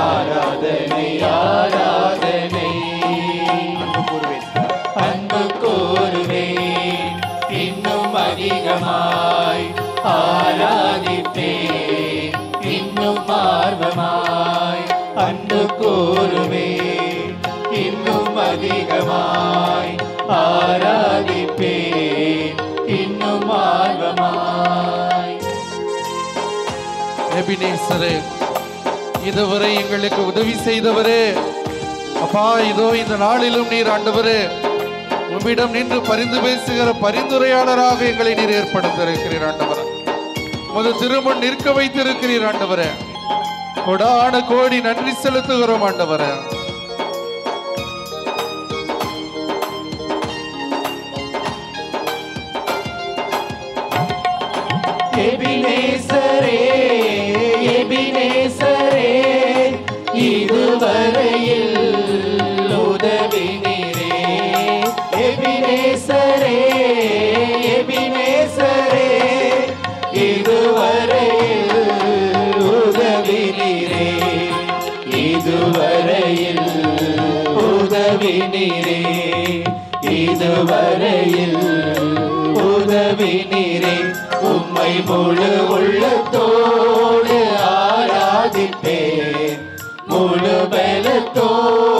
ஆராதனை ஆராதனை அன்பு கூறுவேன் இன்னும் அதிகமாய் ஆராதிப்பேன் இன்னும் ஆர்வமாய் அன்பு கூறுவேன் இன்னும் அதிகமாய் ஆராதிப்பேன் எபினேசரே இதுவரை எங்களுக்கு உதவி செய்தவரே அப்பா இதோ இந்த நாளிலும் நீர் ஆண்டவரே உம்மிடம் நின்று பரிந்து பேசுகிற பரிந்துரையாளராக எங்களை நீர் ஏற்படுத்திருக்கிறீர் ஆண்டவர உமது திருமண் நிற்க வைத்திருக்கிறீர் ஆண்டவரே கொடான கோடி நன்றி செலுத்துகிறோம் ஆண்டவரே முழு உள்ளத்தோடு ஆராதிப்பேன் முழு பலத்தோடு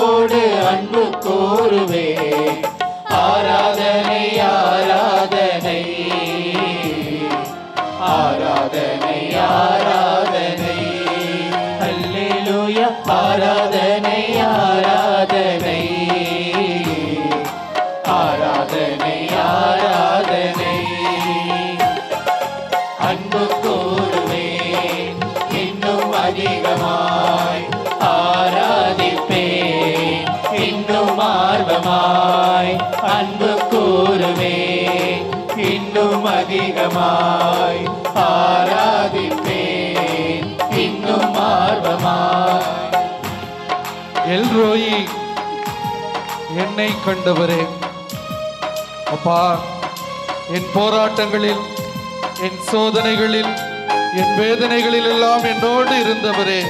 ஏக்கமாய் ஆராதிப்பேன் இன்னும் ஆர்வமாய் எல்ரோயி என்னை கண்டவரே அப்பா என் போராட்டங்களில் என் சோதனைகளில் என் வேதனைகளில் எல்லாம் என்னோடு இருந்தவரே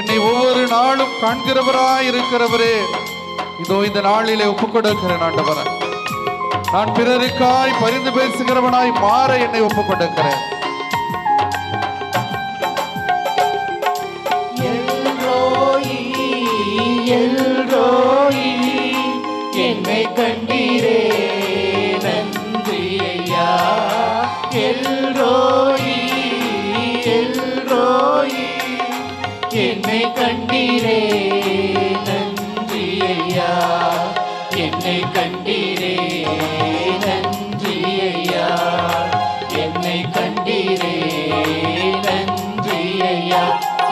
என்னை ஒவ்வொரு நாளும் காண்கிறவராய் இருக்கிறவரே இதோ இந்த நாளிலே ஒப்புக்கொடுக்கிற ஆண்டவர நான் பிறருக்காய் பரிந்து பேசுகிறவனாய் மாற என்னை ஒப்புக்கொண்டிருக்கிறேன் என்னை கண்டீரே என்னை கண்டீரே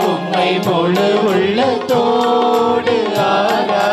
உம்மை போல தோடு ஆரா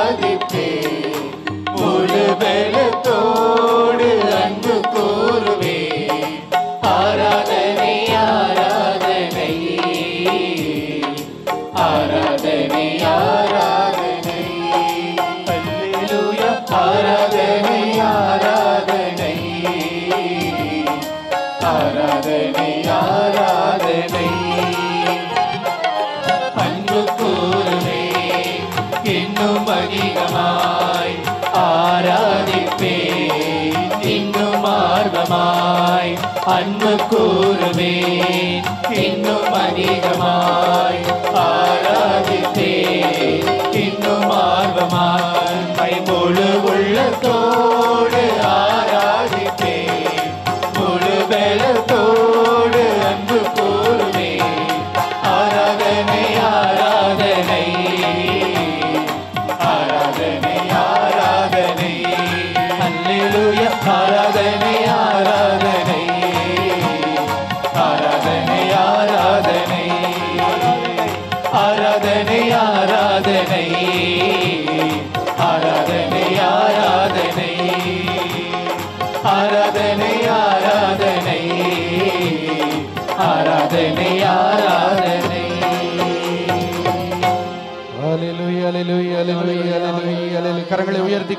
அன்பு கூறுவேன் இன்னும் அதிகமாய் ஆராதித்தேன் இன்னும் ஆர்வமாய் கைபொழு உள்ளத்தோடு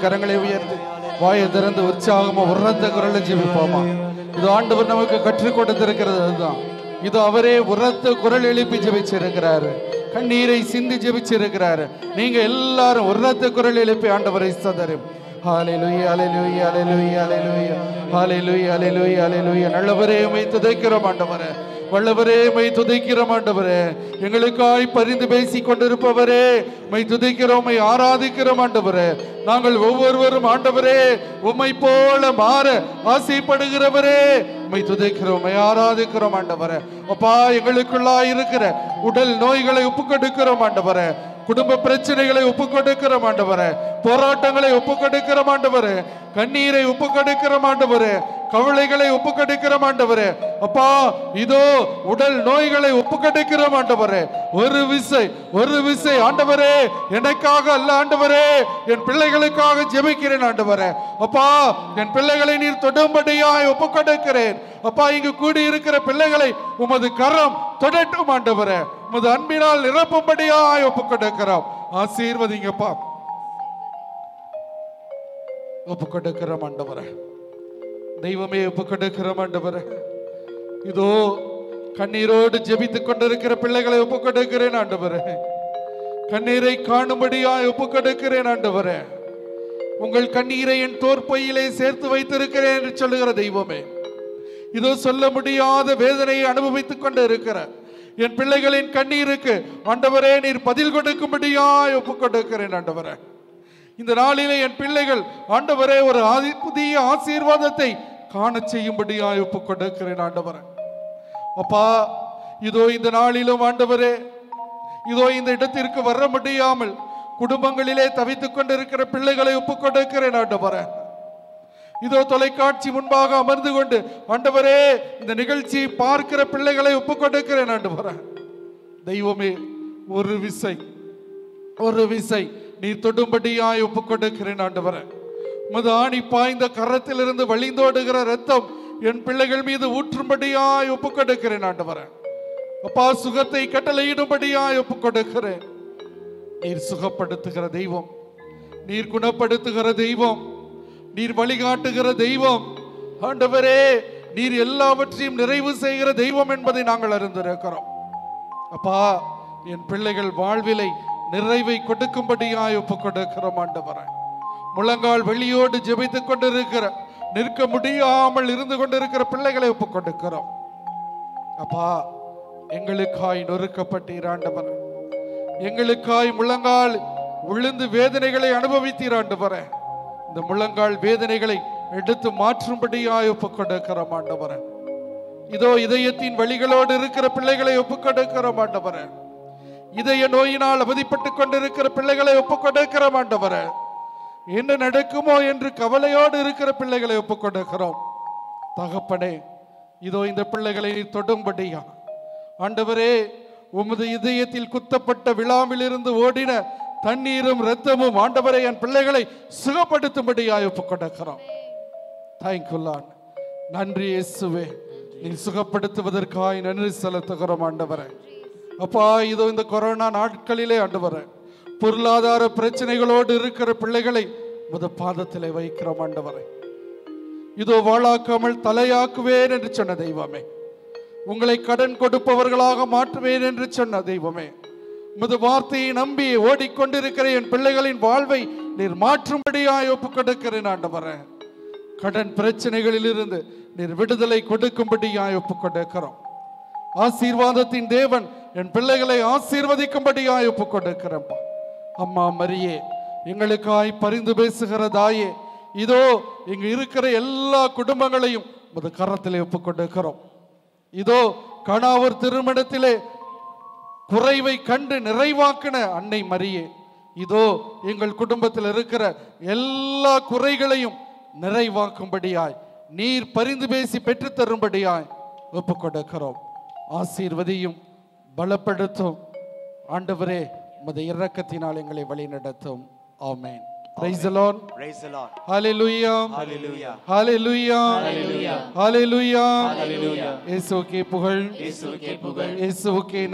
கரங்களை உயர்ந்து வாயை திறந்து உற்சாகமா உரத்த குரலை ஜீவிப்போமா இது ஆண்டவர் நமக்கு கற்றுக் கொடுத்திருக்கிறது அதுதான் இது அவரே உரத்த குரல் எழுப்பி ஜெபிச்சிருக்கிறாரு கண்ணீரை சிந்தி ஜெபிச்சிருக்கிறாரு நீங்க எல்லாரும் உரத்த குரல் எழுப்பி ஆண்டவரை சதரும் நல்லவரே உமை துதைக்கிறோம் ஆண்டவரே வல்லவரே மை துதைக்கிறோம் ஆண்டவரே எங்களுக்காய் பரிந்து பேசி கொண்டிருப்பவரே மை துதைக்கிறோம் மை ஆராதிக்கிறோம் ஆண்டவரே நாங்கள் ஒவ்வொருவரும் ஆண்டவரே உம்மை போல மாற ஆசைப்படுகிறவரே மை துதைக்கிறோம் ஆராதிக்கிறோம் ஆண்டவரே அப்பா எங்களுக்குள்ளா இருக்கிற உடல் நோய்களை ஒப்புக்கொடுக்கிறோம் ஆண்டவரே குடும்ப பிரச்சனைகளை ஒப்புக்கொடுக்கிறோம் ஆண்டவரே போராட்டங்களை ஒப்புக்கெடுக்கிற மாண்டவர் கண்ணீரை ஒப்புக்கெடுக்கிற மாண்டவர் கவலைகளை ஒப்புக்கெடுக்கிற மாண்டவர் அப்பா இதோ உடல் நோய்களை ஒப்புக்கெடுக்கிற மாண்டவர் ஒரு விசை ஒரு விசை ஆண்டவரே எனக்காக அல்ல ஆண்டவரே என் பிள்ளைகளுக்காக ஜெபிக்கிறேன் ஆண்டவரே அப்பா என் பிள்ளைகளை நீர் தொடும்படியாய் ஒப்புக்கெடுக்கிறேன் அப்பா இங்கு கூடி இருக்கிற பிள்ளைகளை உமது கரம் தொடட்டும் ஆண்டவரே உமது அன்பினால் நிரப்பும்படியாய் ஒப்புக்கெடுக்கிறோம் ஆசீர்வதிங்கப்பா ஒப்புக்கொடுக்கிற கொடுக்கிற தெய்வமே ஒப்புக்கொடுக்கிற கொடுக்கிற இதோ கண்ணீரோடு ஜெபித்துக் கொண்டிருக்கிற பிள்ளைகளை ஒப்புக்கொடுக்கிறேன் ஆண்டவர கண்ணீரை காணும்படியாய் ஒப்புக்கொடுக்கிறேன் ஆண்டவர உங்கள் கண்ணீரை என் தோற்பையிலே சேர்த்து வைத்திருக்கிறேன் என்று சொல்லுகிற தெய்வமே இதோ சொல்ல முடியாத வேதனையை அனுபவித்துக் கொண்டு இருக்கிற என் பிள்ளைகளின் கண்ணீருக்கு ஆண்டவரே நீர் பதில் கொடுக்கும்படியாய் ஒப்புக்கொடுக்கிறேன் ஆண்டவரே இந்த நாளிலே என் பிள்ளைகள் ஆண்டவரே ஒரு புதிய ஆசீர்வாதத்தை காண செய்யும்படியாக ஒப்புக் கொண்டிருக்கிறேன் ஆண்டவரே அப்பா இதோ இந்த நாளிலும் ஆண்டவரே இதோ இந்த இடத்திற்கு வர முடியாமல் குடும்பங்களிலே தவித்துக் கொண்டிருக்கிற பிள்ளைகளை ஒப்புக்கொண்டிருக்கிறேன் ஆண்டவரே இதோ தொலைக்காட்சி முன்பாக அமர்ந்து கொண்டு ஆண்டவரே இந்த நிகழ்ச்சி பார்க்கிற பிள்ளைகளை ஒப்புக்கொண்டிருக்கிறேன் ஆண்டவரே தெய்வமே ஒரு விசை ஒரு விசை நீர் தொடும்படியாய் ஒப்புக்கொண்டிருக்கிறேன் வர உமது ஆணி பாய்ந்த கரத்திலிருந்து வழிந்தோடுகிற ரத்தம் என் பிள்ளைகள் மீது ஊற்றும்படியாய் ஒப்புக்கொடுக்கிறேன் வர அப்பா சுகத்தை கட்டளையிடும்படியாய் ஒப்புக்கொடுக்கிறேன் நீர் சுகப்படுத்துகிற தெய்வம் நீர் குணப்படுத்துகிற தெய்வம் நீர் வழிகாட்டுகிற தெய்வம் ஆண்டவரே நீர் எல்லாவற்றையும் நிறைவு செய்கிற தெய்வம் என்பதை நாங்கள் அறிந்திருக்கிறோம் அப்பா என் பிள்ளைகள் வாழ்விலை நிறைவை கொடுக்கும்படியாய் ஒப்பு கொடுக்கிற ஆண்டவரை முழங்கால் வெளியோடு ஜெபித்து கொண்டிருக்கிற நிற்க முடியாமல் இருந்து கொண்டிருக்கிற பிள்ளைகளை ஒப்பு கொடுக்கிறோம் அப்பா எங்களுக்காய் நொறுக்கப்பட்டீர் ஆண்டவரை எங்களுக்காய் முழங்கால் விழுந்து வேதனைகளை அனுபவித்தீர் இந்த முழங்கால் வேதனைகளை எடுத்து மாற்றும்படியாய் ஒப்பு கொடுக்கிற ஆண்டவரை இதோ இதயத்தின் வழிகளோடு இருக்கிற பிள்ளைகளை ஒப்புக்கொடுக்கிறோம் ஆண்டவரை இதய நோயினால் அவதிப்பட்டுக் கொண்டிருக்கிற பிள்ளைகளை ஒப்புக்கொண்டிருக்கிற ஆண்டவர என்ன நடக்குமோ என்று கவலையோடு இருக்கிற பிள்ளைகளை ஒப்புக்கொண்டிருக்கிறோம் தகப்பனே இதோ இந்த பிள்ளைகளை தொடும்படியா ஆண்டவரே உமது இதயத்தில் குத்தப்பட்ட விழாவிலிருந்து ஓடின தண்ணீரும் ரத்தமும் ஆண்டவரை என் பிள்ளைகளை சுகப்படுத்தும்படியா ஒப்புக்கொண்டிருக்கிறோம் தேங்க்யூலான் நன்றி இயேசுவே நீ சுகப்படுத்துவதற்காய் நன்றி செலுத்துகிறோம் ஆண்டவரை அப்பா இதோ இந்த கொரோனா நாட்களிலே ஆண்டு வர பொருளாதார பிரச்சனைகளோடு இருக்கிற பிள்ளைகளை முத பாதத்தில் வைக்கிறோம் ஆண்டவரை இதோ வாழாக்காமல் தலையாக்குவேன் என்று சொன்ன தெய்வமே உங்களை கடன் கொடுப்பவர்களாக மாற்றுவேன் என்று சொன்ன தெய்வமே முது வார்த்தையை நம்பி ஓடிக்கொண்டிருக்கிற என் பிள்ளைகளின் வாழ்வை நீர் மாற்றும்படியாக ஒப்புக் கொடுக்கிறேன் ஆண்டவரை கடன் பிரச்சனைகளில் இருந்து நீர் விடுதலை கொடுக்கும்படியாக ஒப்புக் கொடுக்கிறோம் ஆசீர்வாதத்தின் தேவன் என் பிள்ளைகளை ஆசீர்வதிக்கும்படியாய் ஒப்பு கொடுக்கிறப்பா அம்மா மரியே எங்களுக்காய் பரிந்து பேசுகிறதாயே இதோ இங்கு இருக்கிற எல்லா குடும்பங்களையும் உமது கரத்திலே ஒப்பு கொடுக்கிறோம் இதோ கணாவூர் திருமணத்திலே குறைவை கண்டு நிறைவாக்கின அன்னை மரியே இதோ எங்கள் குடும்பத்தில் இருக்கிற எல்லா குறைகளையும் நிறைவாக்கும்படியாய் நீர் பரிந்து பேசி பெற்றுத்தரும்படியாய் ஒப்பு கொடுக்கிறோம் ஆசீர்வதியும் பலப்படுத்தும் ஆண்டவரே உமது இரக்கத்தினால் எங்களை வழிநடத்தும் ஆமேன் புகழ்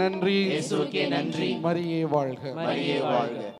நன்றி இயேசுவுக்கே நன்றி மரியே வாழ்க மரியே வாழ்க